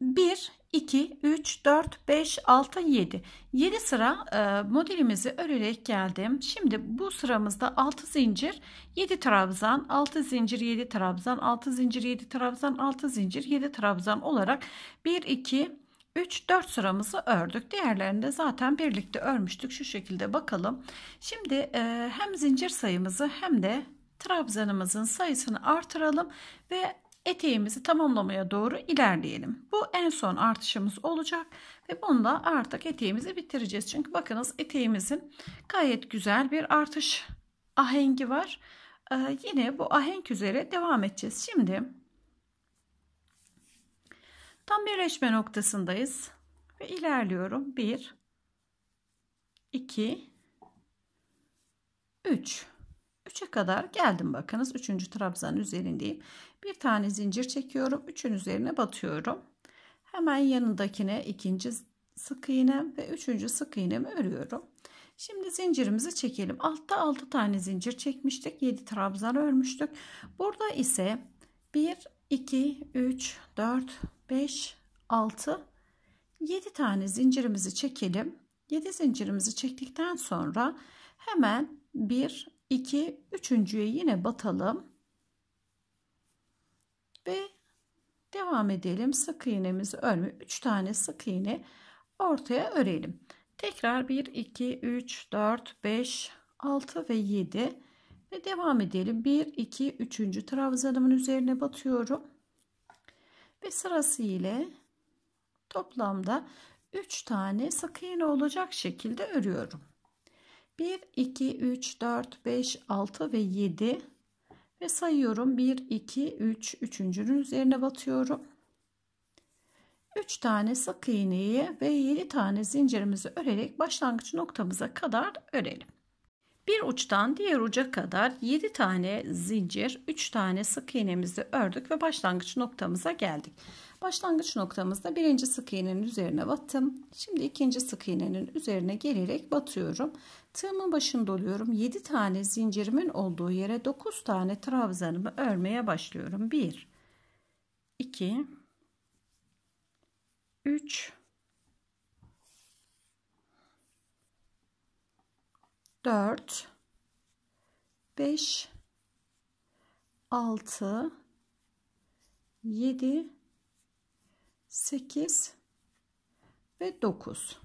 S1: 1, 2, 3, 4, 5, 6, 7. 7 sıra e, modelimizi örerek geldim. Şimdi bu sıramızda 6 zincir, 7 trabzan, 6 zincir, 7 trabzan, 6 zincir, 7 trabzan, 6 zincir, 7 trabzan olarak 1, 2, 3, 4 sıramızı ördük. Diğerlerini de zaten birlikte örmüştük. Şu şekilde bakalım. Şimdi e, hem zincir sayımızı hem de trabzanımızın sayısını artıralım ve eteğimizi tamamlamaya doğru ilerleyelim. Bu en son artışımız olacak ve bununla artık eteğimizi bitireceğiz. Çünkü bakınız eteğimizin gayet güzel bir artış ahengi var. Ee, yine bu ahenk üzere devam edeceğiz. Şimdi tam birleşme noktasındayız ve ilerliyorum. 1 2 3 3'e kadar geldim bakınız. 3. trabzan üzerindeyim. Bir tane zincir çekiyorum. 3'ün üzerine batıyorum. Hemen yanındakine ikinci sık iğne ve üçüncü sık iğnemi örüyorum. Şimdi zincirimizi çekelim. Altta 6 tane zincir çekmiştik. 7 trabzan örmüştük. Burada ise 1, 2, 3, 4, 5, 6, 7 tane zincirimizi çekelim. 7 zincirimizi çektikten sonra hemen 1, 2 üçüncüye yine batalım ve devam edelim sık iğnemizi örme 3 tane sık iğne ortaya örelim tekrar 1 2 3 4 5 6 ve 7 ve devam edelim 1 2 3. trabzanımın üzerine batıyorum ve sırası ile toplamda 3 tane sık iğne olacak şekilde örüyorum 1, 2, 3, 4, 5, 6 ve 7 ve sayıyorum 1, 2, 3, üçüncünün üzerine batıyorum. 3 tane sık iğneyi ve 7 tane zincirimizi örerek başlangıç noktamıza kadar örelim. Bir uçtan diğer uca kadar 7 tane zincir, 3 tane sık iğnemizi ördük ve başlangıç noktamıza geldik. Başlangıç noktamızda birinci sık iğnenin üzerine battım. Şimdi ikinci sık iğnenin üzerine gelerek batıyorum. Tığımın başını doluyorum. 7 tane zincirimin olduğu yere 9 tane trabzanımı örmeye başlıyorum. 1 2 3 4 5 6 7 8 ve 9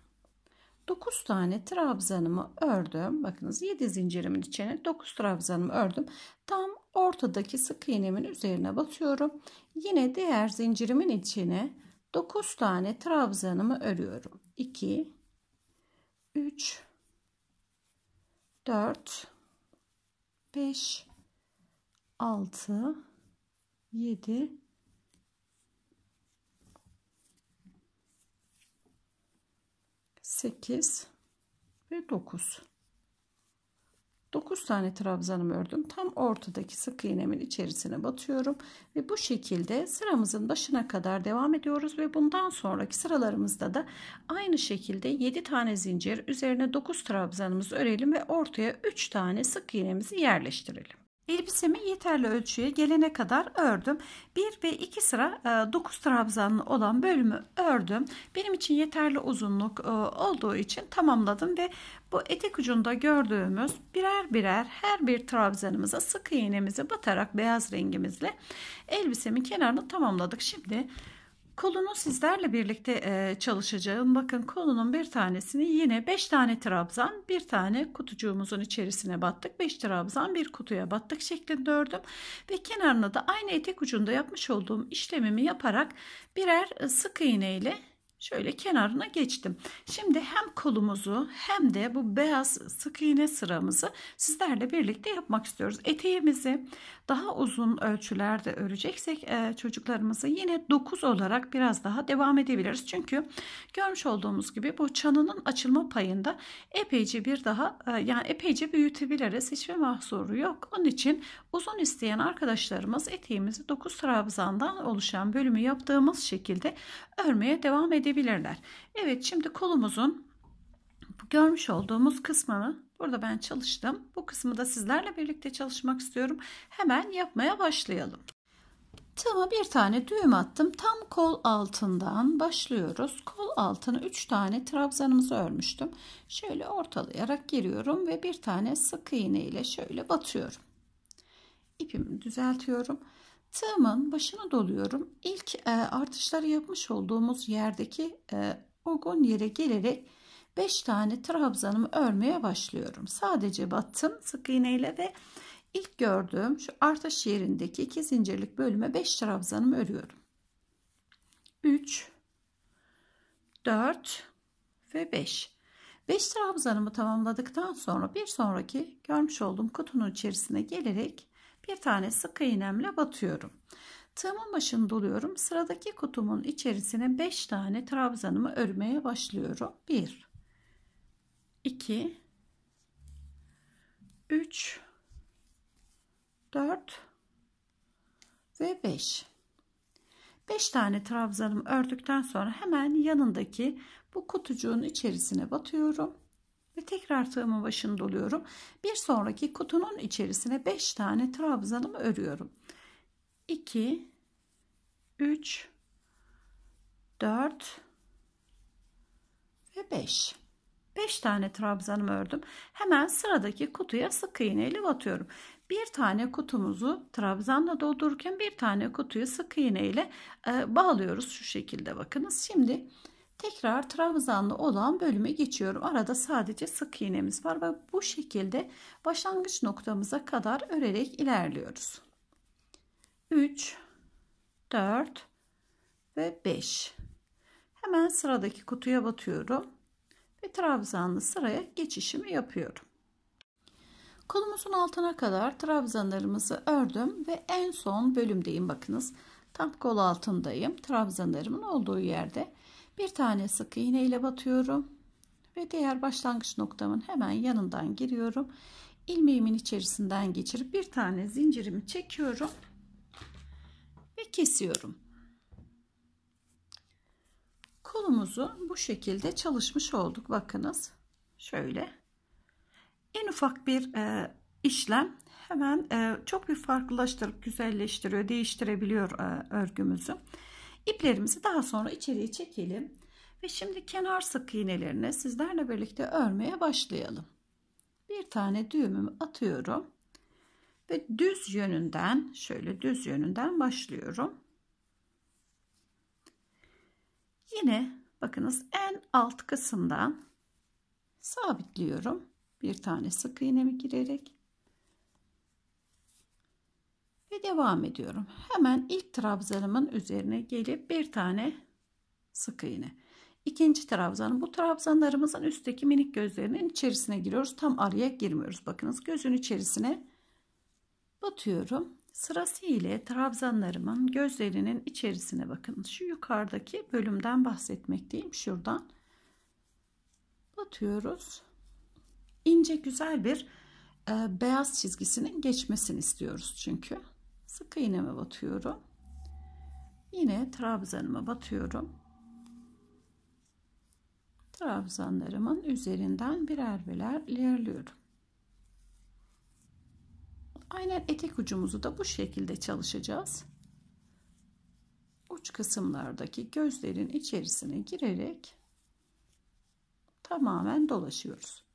S1: 9 tane trabzanımı ördüm bakınız 7 zincirimin içine 9 trabzanımı ördüm tam ortadaki sık iğnemin üzerine batıyorum yine diğer zincirimin içine 9 tane trabzanımı örüyorum 2 3 4 5 6 7 8 ve 9 9 tane trabzanımı ördüm tam ortadaki sık iğnemin içerisine batıyorum ve bu şekilde sıramızın başına kadar devam ediyoruz ve bundan sonraki sıralarımızda da aynı şekilde 7 tane zincir üzerine 9 trabzanımızı örelim ve ortaya 3 tane sık iğnemizi yerleştirelim Elbisemi yeterli ölçüye gelene kadar ördüm. 1 ve 2 sıra 9 e, trabzanlı olan bölümü ördüm. Benim için yeterli uzunluk e, olduğu için tamamladım ve bu etek ucunda gördüğümüz birer birer her bir trabzanımıza sık iğnemizi batarak beyaz rengimizle elbisemin kenarını tamamladık. Şimdi Kolunu sizlerle birlikte e, çalışacağım. Bakın kolunun bir tanesini yine 5 tane trabzan, bir tane kutucuğumuzun içerisine battık. 5 trabzan bir kutuya battık şeklinde ördüm. Ve kenarına da aynı etek ucunda yapmış olduğum işlemimi yaparak birer ıı, sık iğne ile şöyle kenarına geçtim. Şimdi hem kolumuzu hem de bu beyaz sık iğne sıramızı sizlerle birlikte yapmak istiyoruz. Eteğimizi daha uzun ölçülerde öreceksek e, çocuklarımızı yine 9 olarak biraz daha devam edebiliriz. Çünkü görmüş olduğumuz gibi bu çanının açılma payında epeyce bir daha e, yani epeyce büyütebiliriz. Hiçbir mahzuru yok. Onun için uzun isteyen arkadaşlarımız eteğimizi 9 trabzandan oluşan bölümü yaptığımız şekilde örmeye devam edebilirler. Evet şimdi kolumuzun görmüş olduğumuz kısmını burada ben çalıştım. Bu kısmı da sizlerle birlikte çalışmak istiyorum. Hemen yapmaya başlayalım. Tığıma bir tane düğüm attım. Tam kol altından başlıyoruz. Kol altına 3 tane trabzanımızı örmüştüm. Şöyle ortalayarak giriyorum ve bir tane sık iğne ile şöyle batıyorum. İpimi düzeltiyorum. Tığımın başına doluyorum. İlk e, artışları yapmış olduğumuz yerdeki e, uygun yere gelerek 5 tane trabzanımı örmeye başlıyorum. Sadece battım sık iğneyle ve ilk gördüğüm şu artış yerindeki 2 zincirlik bölüme 5 trabzanımı örüyorum. 3 4 ve 5. 5 trabzanımı tamamladıktan sonra bir sonraki görmüş olduğum kutunun içerisine gelerek bir tane sık iğnemle batıyorum. Tığımın başını doluyorum. Sıradaki kutumun içerisine 5 tane trabzanımı örmeye başlıyorum. 1 2 3 4 ve 5 5 tane trabzanımı ördükten sonra hemen yanındaki bu kutucuğun içerisine batıyorum ve tekrar tığımın başını doluyorum. Bir sonraki kutunun içerisine 5 tane trabzanımı örüyorum. 2 3 4 ve 5. 5 tane trabzanımı ördüm. Hemen sıradaki kutuya sık iğne ile batıyorum. Bir tane kutumuzu trabzanla doldururken bir tane kutuyu sık iğne ile e, bağlıyoruz şu şekilde bakınız. Şimdi Tekrar trabzanlı olan bölüme geçiyorum. Arada sadece sık iğnemiz var ve bu şekilde başlangıç noktamıza kadar örerek ilerliyoruz. 3 4 ve 5. Hemen sıradaki kutuya batıyorum ve trabzanlı sıraya geçişimi yapıyorum. Kolumuzun altına kadar trabzanlarımızı ördüm ve en son bölümdeyim bakınız. Tam kol altındayım. Trabzanlarımın olduğu yerde bir tane sık iğne ile batıyorum ve diğer başlangıç noktamın hemen yanından giriyorum ilmeğimin içerisinden geçirip bir tane zincirimi çekiyorum ve kesiyorum kolumuzu bu şekilde çalışmış olduk bakınız şöyle en ufak bir e, işlem hemen e, çok bir farklılaştırıp güzelleştiriyor değiştirebiliyor e, örgümüzü İplerimizi daha sonra içeriye çekelim. Ve şimdi kenar sık iğnelerini sizlerle birlikte örmeye başlayalım. Bir tane düğümümü atıyorum. Ve düz yönünden şöyle düz yönünden başlıyorum. Yine bakınız en alt kısımdan sabitliyorum. Bir tane sık iğnemi girerek ve devam ediyorum. Hemen ilk trabzanımın üzerine gelip bir tane sık iğne. İkinci trabzanım. Bu trabzanlarımızın üstteki minik gözlerinin içerisine giriyoruz. Tam araya girmiyoruz. Bakınız gözün içerisine batıyorum. Sırası ile trabzanlarımın gözlerinin içerisine bakın. Şu yukarıdaki bölümden bahsetmekteyim. Şuradan batıyoruz. İnce güzel bir e, beyaz çizgisinin geçmesini istiyoruz çünkü sık iğneme batıyorum. Yine trabzanıma batıyorum. Trabzanlarımın üzerinden birer birer ilerliyorum. Aynen etek ucumuzu da bu şekilde çalışacağız. Uç kısımlardaki gözlerin içerisine girerek tamamen dolaşıyoruz.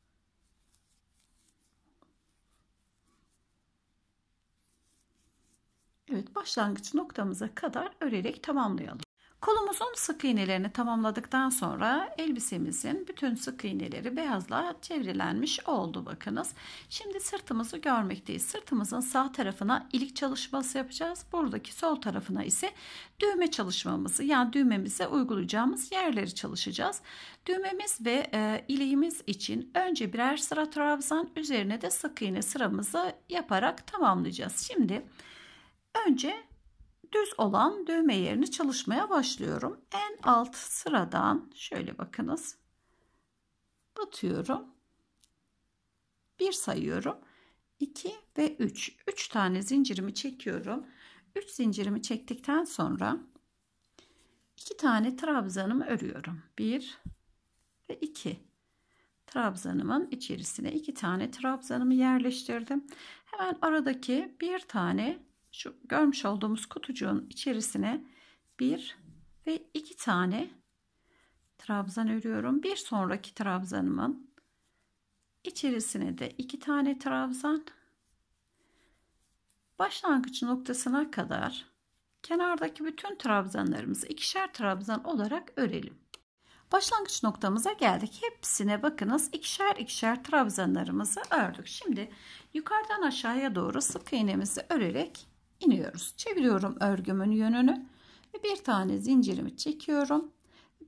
S1: Evet başlangıç noktamıza kadar örerek tamamlayalım. Kolumuzun sık iğnelerini tamamladıktan sonra elbisemizin bütün sık iğneleri beyazla çevrilenmiş oldu bakınız. Şimdi sırtımızı görmekteyiz. Sırtımızın sağ tarafına ilik çalışması yapacağız. Buradaki sol tarafına ise düğme çalışmamızı yani düğmemize uygulayacağımız yerleri çalışacağız. Düğmemiz ve e, ileğimiz için önce birer sıra trabzan üzerine de sık iğne sıramızı yaparak tamamlayacağız. Şimdi Önce düz olan düğme yerini çalışmaya başlıyorum. En alt sıradan şöyle bakınız. Batıyorum. Bir sayıyorum. 2 ve 3. 3 tane zincirimi çekiyorum. 3 zincirimi çektikten sonra 2 tane trabzanımı örüyorum. 1 ve 2 trabzanımın içerisine 2 tane trabzanımı yerleştirdim. Hemen aradaki bir tane şu görmüş olduğumuz kutucuğun içerisine bir ve iki tane trabzan örüyorum. Bir sonraki trabzanımın içerisine de iki tane trabzan başlangıç noktasına kadar kenardaki bütün trabzanlarımızı ikişer trabzan olarak örelim. Başlangıç noktamıza geldik. Hepsine bakınız ikişer ikişer trabzanlarımızı ördük. Şimdi yukarıdan aşağıya doğru sık iğnemizi örerek iniyoruz. Çeviriyorum örgümün yönünü ve bir tane zincirimi çekiyorum.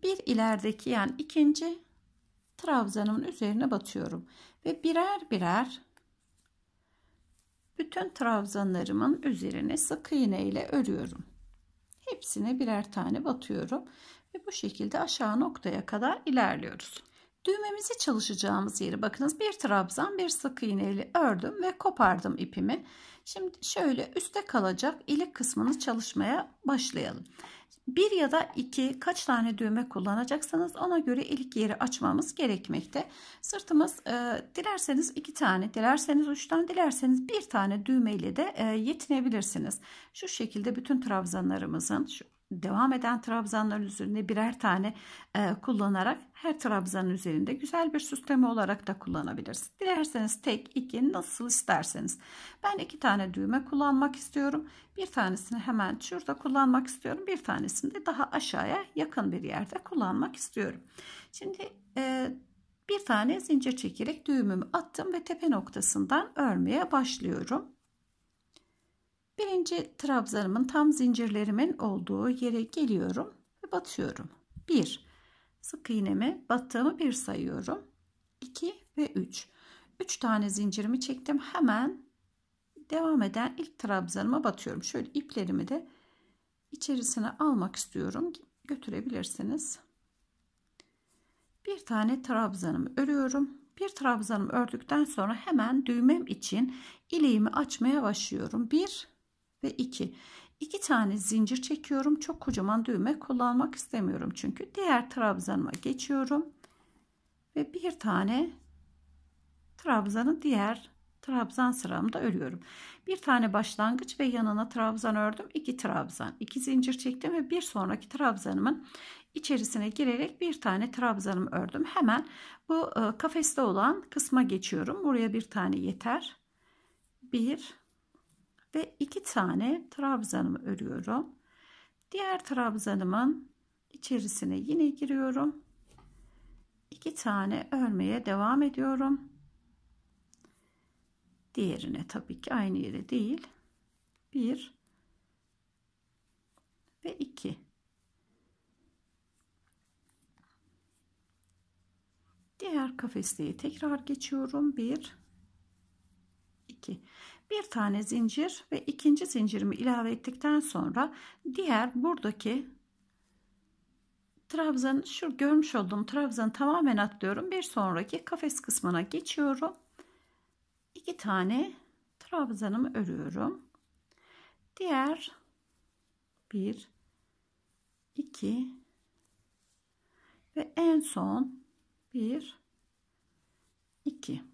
S1: Bir ilerideki yani ikinci trabzanımın üzerine batıyorum ve birer birer bütün trabzanlarımın üzerine sık iğne ile örüyorum. Hepsine birer tane batıyorum ve bu şekilde aşağı noktaya kadar ilerliyoruz. Düğmemizi çalışacağımız yeri bakınız bir trabzan bir sık iğne ile ördüm ve kopardım ipimi Şimdi şöyle üste kalacak ilik kısmını çalışmaya başlayalım. Bir ya da iki kaç tane düğme kullanacaksanız ona göre ilik yeri açmamız gerekmekte. Sırtımız e, dilerseniz iki tane, dilerseniz üçten, dilerseniz bir tane düğmeyle de e, yetinebilirsiniz. Şu şekilde bütün trabzanlarımızın şu devam eden trabzanların üzerinde birer tane e, kullanarak her trabzanın üzerinde güzel bir süsleme olarak da kullanabilirsiniz. Dilerseniz tek, iki nasıl isterseniz. Ben iki tane düğme kullanmak istiyorum. Bir tanesini hemen şurada kullanmak istiyorum. Bir tanesini de daha aşağıya yakın bir yerde kullanmak istiyorum. Şimdi e, bir tane zincir çekerek düğümümü attım ve tepe noktasından örmeye başlıyorum. Birinci trabzanımın tam zincirlerimin olduğu yere geliyorum ve batıyorum. 1. Sık iğnemi battığımı bir sayıyorum. 2 ve 3. 3 tane zincirimi çektim. Hemen devam eden ilk trabzanıma batıyorum. Şöyle iplerimi de içerisine almak istiyorum. Götürebilirsiniz. Bir tane trabzanımı örüyorum. Bir trabzanımı ördükten sonra hemen düğmem için ileğimi açmaya başlıyorum. 1 ve 2. 2 tane zincir çekiyorum. Çok kocaman düğme kullanmak istemiyorum. Çünkü diğer trabzanıma geçiyorum. Ve bir tane trabzanı diğer trabzan sıramda örüyorum. Bir tane başlangıç ve yanına trabzan ördüm. 2 trabzan. 2 zincir çektim ve bir sonraki trabzanımın içerisine girerek bir tane trabzanım ördüm. Hemen bu e, kafeste olan kısma geçiyorum. Buraya bir tane yeter. 1 ve iki tane trabzanımı örüyorum. Diğer trabzanımın içerisine yine giriyorum. İki tane örmeye devam ediyorum. Diğerine tabii ki aynı yere değil. Bir ve iki. Diğer kafesliğe tekrar geçiyorum. Bir, iki bir tane zincir ve ikinci zincirimi ilave ettikten sonra diğer buradaki trabzanın şu görmüş olduğum trabzanı tamamen atlıyorum. Bir sonraki kafes kısmına geçiyorum. İki tane trabzanımı örüyorum. Diğer bir, iki ve en son bir, iki.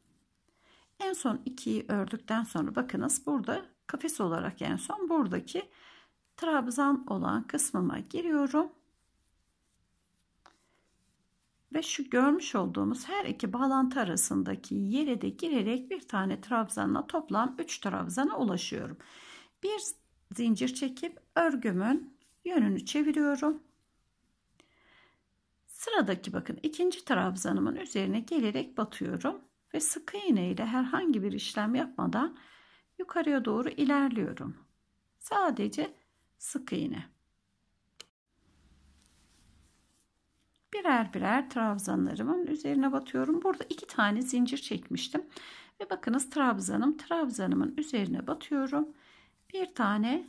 S1: En son 2'yi ördükten sonra bakınız burada kafes olarak en son buradaki trabzan olan kısmıma giriyorum. Ve şu görmüş olduğumuz her iki bağlantı arasındaki yere de girerek bir tane trabzanla toplam 3 trabzana ulaşıyorum. Bir zincir çekip örgümün yönünü çeviriyorum. Sıradaki bakın ikinci trabzanımın üzerine gelerek batıyorum ve sık iğne ile herhangi bir işlem yapmadan yukarıya doğru ilerliyorum. Sadece sık iğne. Birer birer trabzanlarımın üzerine batıyorum. Burada iki tane zincir çekmiştim. Ve bakınız trabzanım. Trabzanımın üzerine batıyorum. Bir tane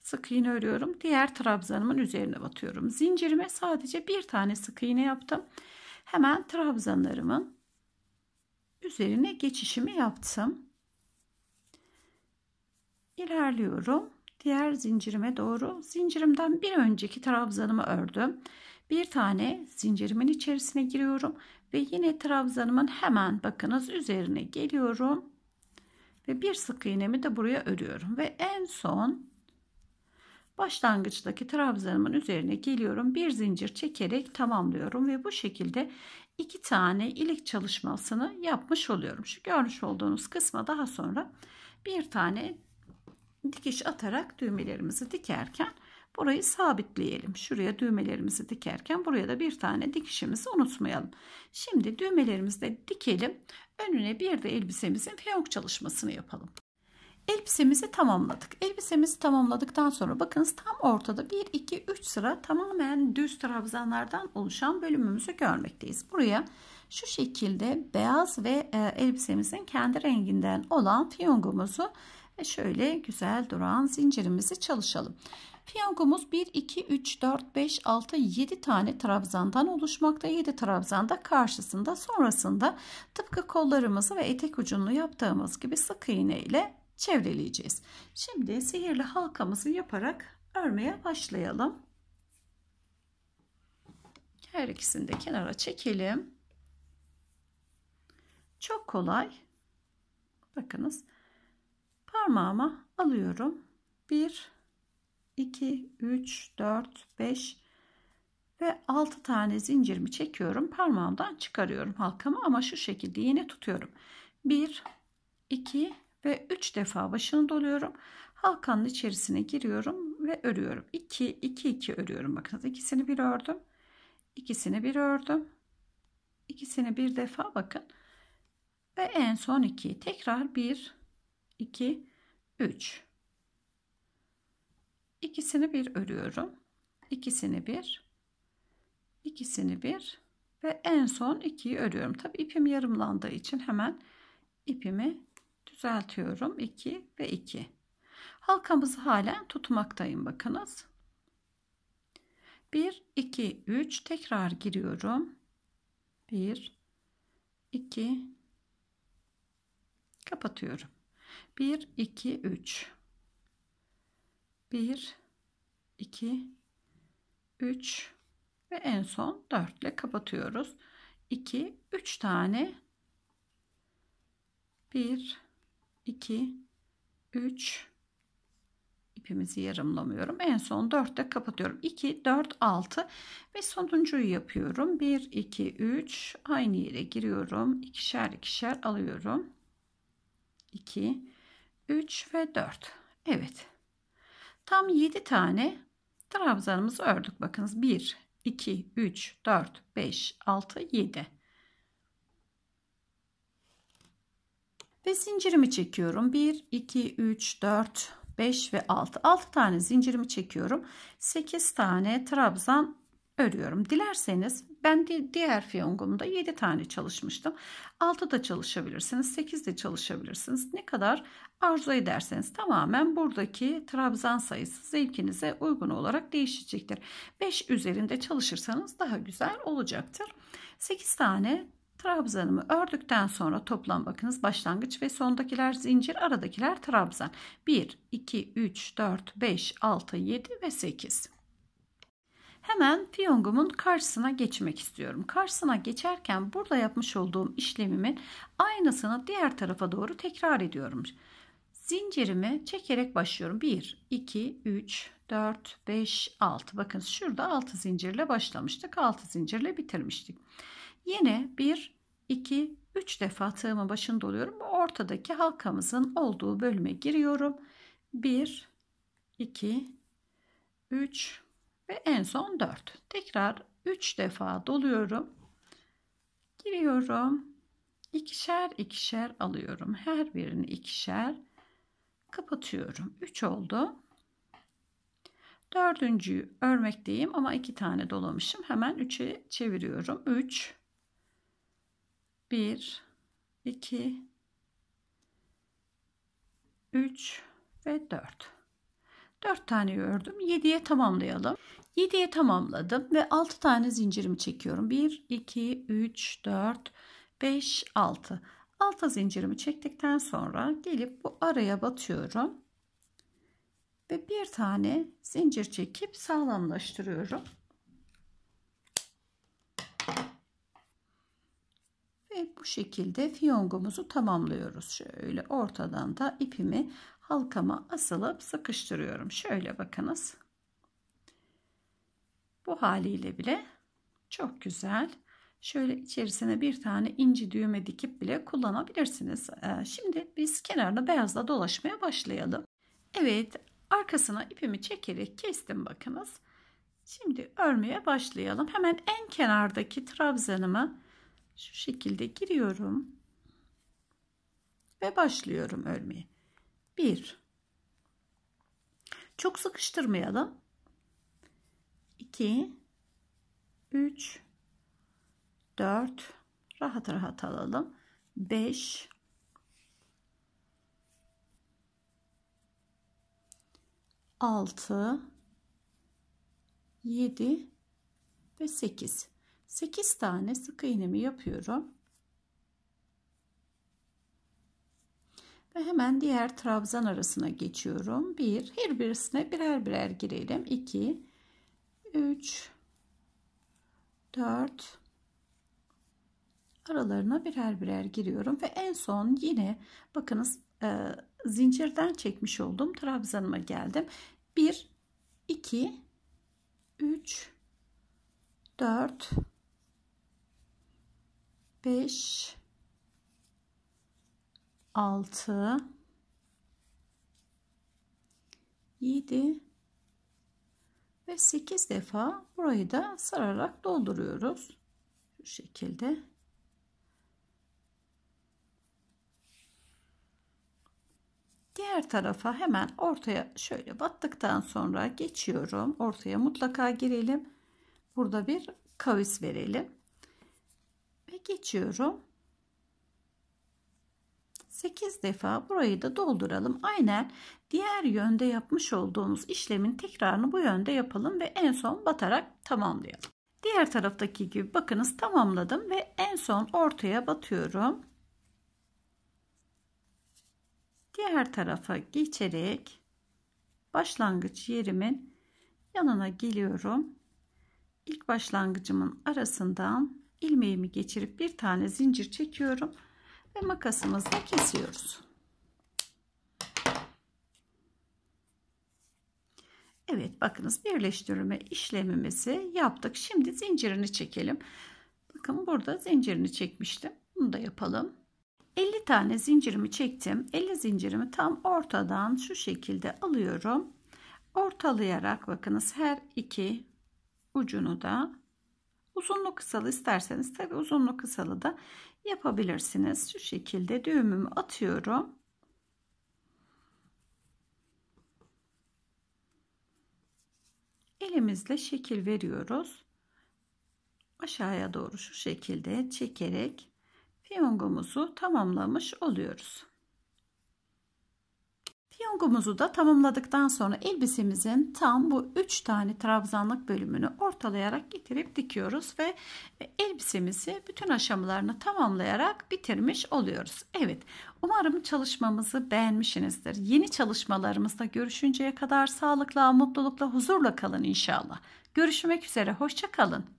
S1: sık iğne örüyorum. Diğer trabzanımın üzerine batıyorum. Zincirime sadece bir tane sık iğne yaptım. Hemen trabzanlarımın üzerine geçişimi yaptım. İlerliyorum. Diğer zincirime doğru zincirimden bir önceki trabzanımı ördüm. Bir tane zincirimin içerisine giriyorum ve yine trabzanımın hemen bakınız üzerine geliyorum ve bir sık iğnemi de buraya örüyorum ve en son başlangıçtaki trabzanımın üzerine geliyorum bir zincir çekerek tamamlıyorum ve bu şekilde iki tane ilik çalışmasını yapmış oluyorum. Şu görmüş olduğunuz kısma daha sonra bir tane dikiş atarak düğmelerimizi dikerken burayı sabitleyelim. Şuraya düğmelerimizi dikerken buraya da bir tane dikişimizi unutmayalım. Şimdi düğmelerimizi de dikelim. Önüne bir de elbisemizin fiyonk çalışmasını yapalım. Elbisemizi tamamladık. Elbisemizi tamamladıktan sonra bakınız tam ortada 1, 2, 3 sıra tamamen düz trabzanlardan oluşan bölümümüzü görmekteyiz. Buraya şu şekilde beyaz ve e, elbisemizin kendi renginden olan fiyongumuzu e, şöyle güzel duran zincirimizi çalışalım. Fiyongumuz 1, 2, 3, 4, 5, 6, 7 tane trabzandan oluşmakta. 7 trabzanda karşısında sonrasında tıpkı kollarımızı ve etek ucunu yaptığımız gibi sık iğne ile çevreleyeceğiz. Şimdi sihirli halkamızı yaparak örmeye başlayalım. Her ikisini de kenara çekelim. Çok kolay. Bakınız. Parmağıma alıyorum. 1 2 3 4 5 ve 6 tane zincirimi çekiyorum. Parmağımdan çıkarıyorum halkamı ama şu şekilde yine tutuyorum. 1 2 ve 3 defa başını doluyorum. Halkanın içerisine giriyorum ve örüyorum. 2 2 2 örüyorum. bakın, ikisini bir ördüm. ikisini bir ördüm. ikisini bir defa bakın. Ve en son 2. Tekrar 1 2 3. ikisini bir örüyorum. ikisini bir ikisini bir ve en son 2'yi örüyorum. Tabi ipim yarımlandığı için hemen ipimi düzeltiyorum. 2 ve 2. Halkamızı halen tutmaktayım bakınız. 1, 2, 3 tekrar giriyorum. 1, 2, kapatıyorum. 1, 2, 3. 1, 2, 3 ve en son 4 ile kapatıyoruz. 2, 3 tane 1, 2 3 ipimizi yarımlamıyorum. En son 4'te kapatıyorum. 2 4 6 ve sonuncuyu yapıyorum. 1 2 3 aynı yere giriyorum. ikişer ikişer alıyorum. 2 3 ve 4. Evet. Tam 7 tane trabzanımızı ördük. Bakınız 1 2 3 4 5 6 7 Ve zincirimi çekiyorum. 1, 2, 3, 4, 5 ve 6. 6 tane zincirimi çekiyorum. 8 tane trabzan örüyorum. Dilerseniz ben diğer fiyongumda 7 tane çalışmıştım. 6 da çalışabilirsiniz. 8 de çalışabilirsiniz. Ne kadar arzu ederseniz tamamen buradaki trabzan sayısı zevkinize uygun olarak değişecektir. 5 üzerinde çalışırsanız daha güzel olacaktır. 8 tane Trabzanımı ördükten sonra toplam bakınız başlangıç ve sondakiler zincir aradakiler trabzan. 1, 2, 3, 4, 5, 6, 7 ve 8. Hemen piyongumun karşısına geçmek istiyorum. Karşısına geçerken burada yapmış olduğum işlemimin aynısını diğer tarafa doğru tekrar ediyorum. Zincirimi çekerek başlıyorum. 1, 2, 3, 4, 5, 6. Bakın şurada 6 zincirle başlamıştık. 6 zincirle bitirmiştik. Yine 1, 2, 3 defa tığımı başında doluyorum. Ortadaki halkamızın olduğu bölüme giriyorum. 1, 2, 3 ve en son 4. Tekrar 3 defa doluyorum. Giriyorum. İkişer ikişer alıyorum. Her birini ikişer kapatıyorum. 3 oldu. Dördüncüyü örmekteyim ama iki tane dolamışım. Hemen 3'e çeviriyorum. 3 1 2 3 ve 4 4 tane ördüm 7'ye tamamlayalım 7'ye tamamladım ve 6 tane zincirimi çekiyorum 1 2 3 4 5 6 6 zincirimi çektikten sonra gelip bu araya batıyorum ve bir tane zincir çekip sağlamlaştırıyorum Ve bu şekilde fiyongumuzu tamamlıyoruz. Şöyle ortadan da ipimi halkama asılıp sıkıştırıyorum. Şöyle bakınız. Bu haliyle bile çok güzel. Şöyle içerisine bir tane inci düğme dikip bile kullanabilirsiniz. Ee, şimdi biz kenarını beyazla dolaşmaya başlayalım. Evet arkasına ipimi çekerek kestim bakınız. Şimdi örmeye başlayalım. Hemen en kenardaki trabzanımı şu şekilde giriyorum ve başlıyorum örmeye. 1 Çok sıkıştırmayalım. 2 3 4 rahat rahat alalım. 5 6 7 ve 8 8 tane sık iğnemi yapıyorum. Ve hemen diğer trabzan arasına geçiyorum. Bir, her birisine birer birer girelim. 2 3 4 aralarına birer birer giriyorum ve en son yine bakınız e, zincirden çekmiş olduğum trabzanıma geldim. 1 2 3 4 5 6 7 ve 8 defa burayı da sararak dolduruyoruz. Şu şekilde. Diğer tarafa hemen ortaya şöyle battıktan sonra geçiyorum. Ortaya mutlaka girelim. Burada bir kavis verelim geçiyorum. 8 defa burayı da dolduralım. Aynen diğer yönde yapmış olduğumuz işlemin tekrarını bu yönde yapalım ve en son batarak tamamlayalım. Diğer taraftaki gibi bakınız tamamladım ve en son ortaya batıyorum. Diğer tarafa geçerek başlangıç yerimin yanına geliyorum. İlk başlangıcımın arasından ilmeğimi geçirip bir tane zincir çekiyorum ve makasımızla kesiyoruz. Evet bakınız birleştirme işlemimizi yaptık. Şimdi zincirini çekelim. Bakın burada zincirini çekmiştim. Bunu da yapalım. 50 tane zincirimi çektim. 50 zincirimi tam ortadan şu şekilde alıyorum. Ortalayarak bakınız her iki ucunu da Uzunlu kısalı isterseniz tabi uzunlu kısalı da yapabilirsiniz. Şu şekilde düğümümü atıyorum. Elimizle şekil veriyoruz. Aşağıya doğru şu şekilde çekerek piyongumuzu tamamlamış oluyoruz. Piyongumuzu da tamamladıktan sonra elbisemizin tam bu 3 tane trabzanlık bölümünü ortalayarak getirip dikiyoruz ve e, elbisemizi bütün aşamalarını tamamlayarak bitirmiş oluyoruz. Evet umarım çalışmamızı beğenmişsinizdir. Yeni çalışmalarımızda görüşünceye kadar sağlıkla, mutlulukla, huzurla kalın inşallah. Görüşmek üzere, hoşçakalın.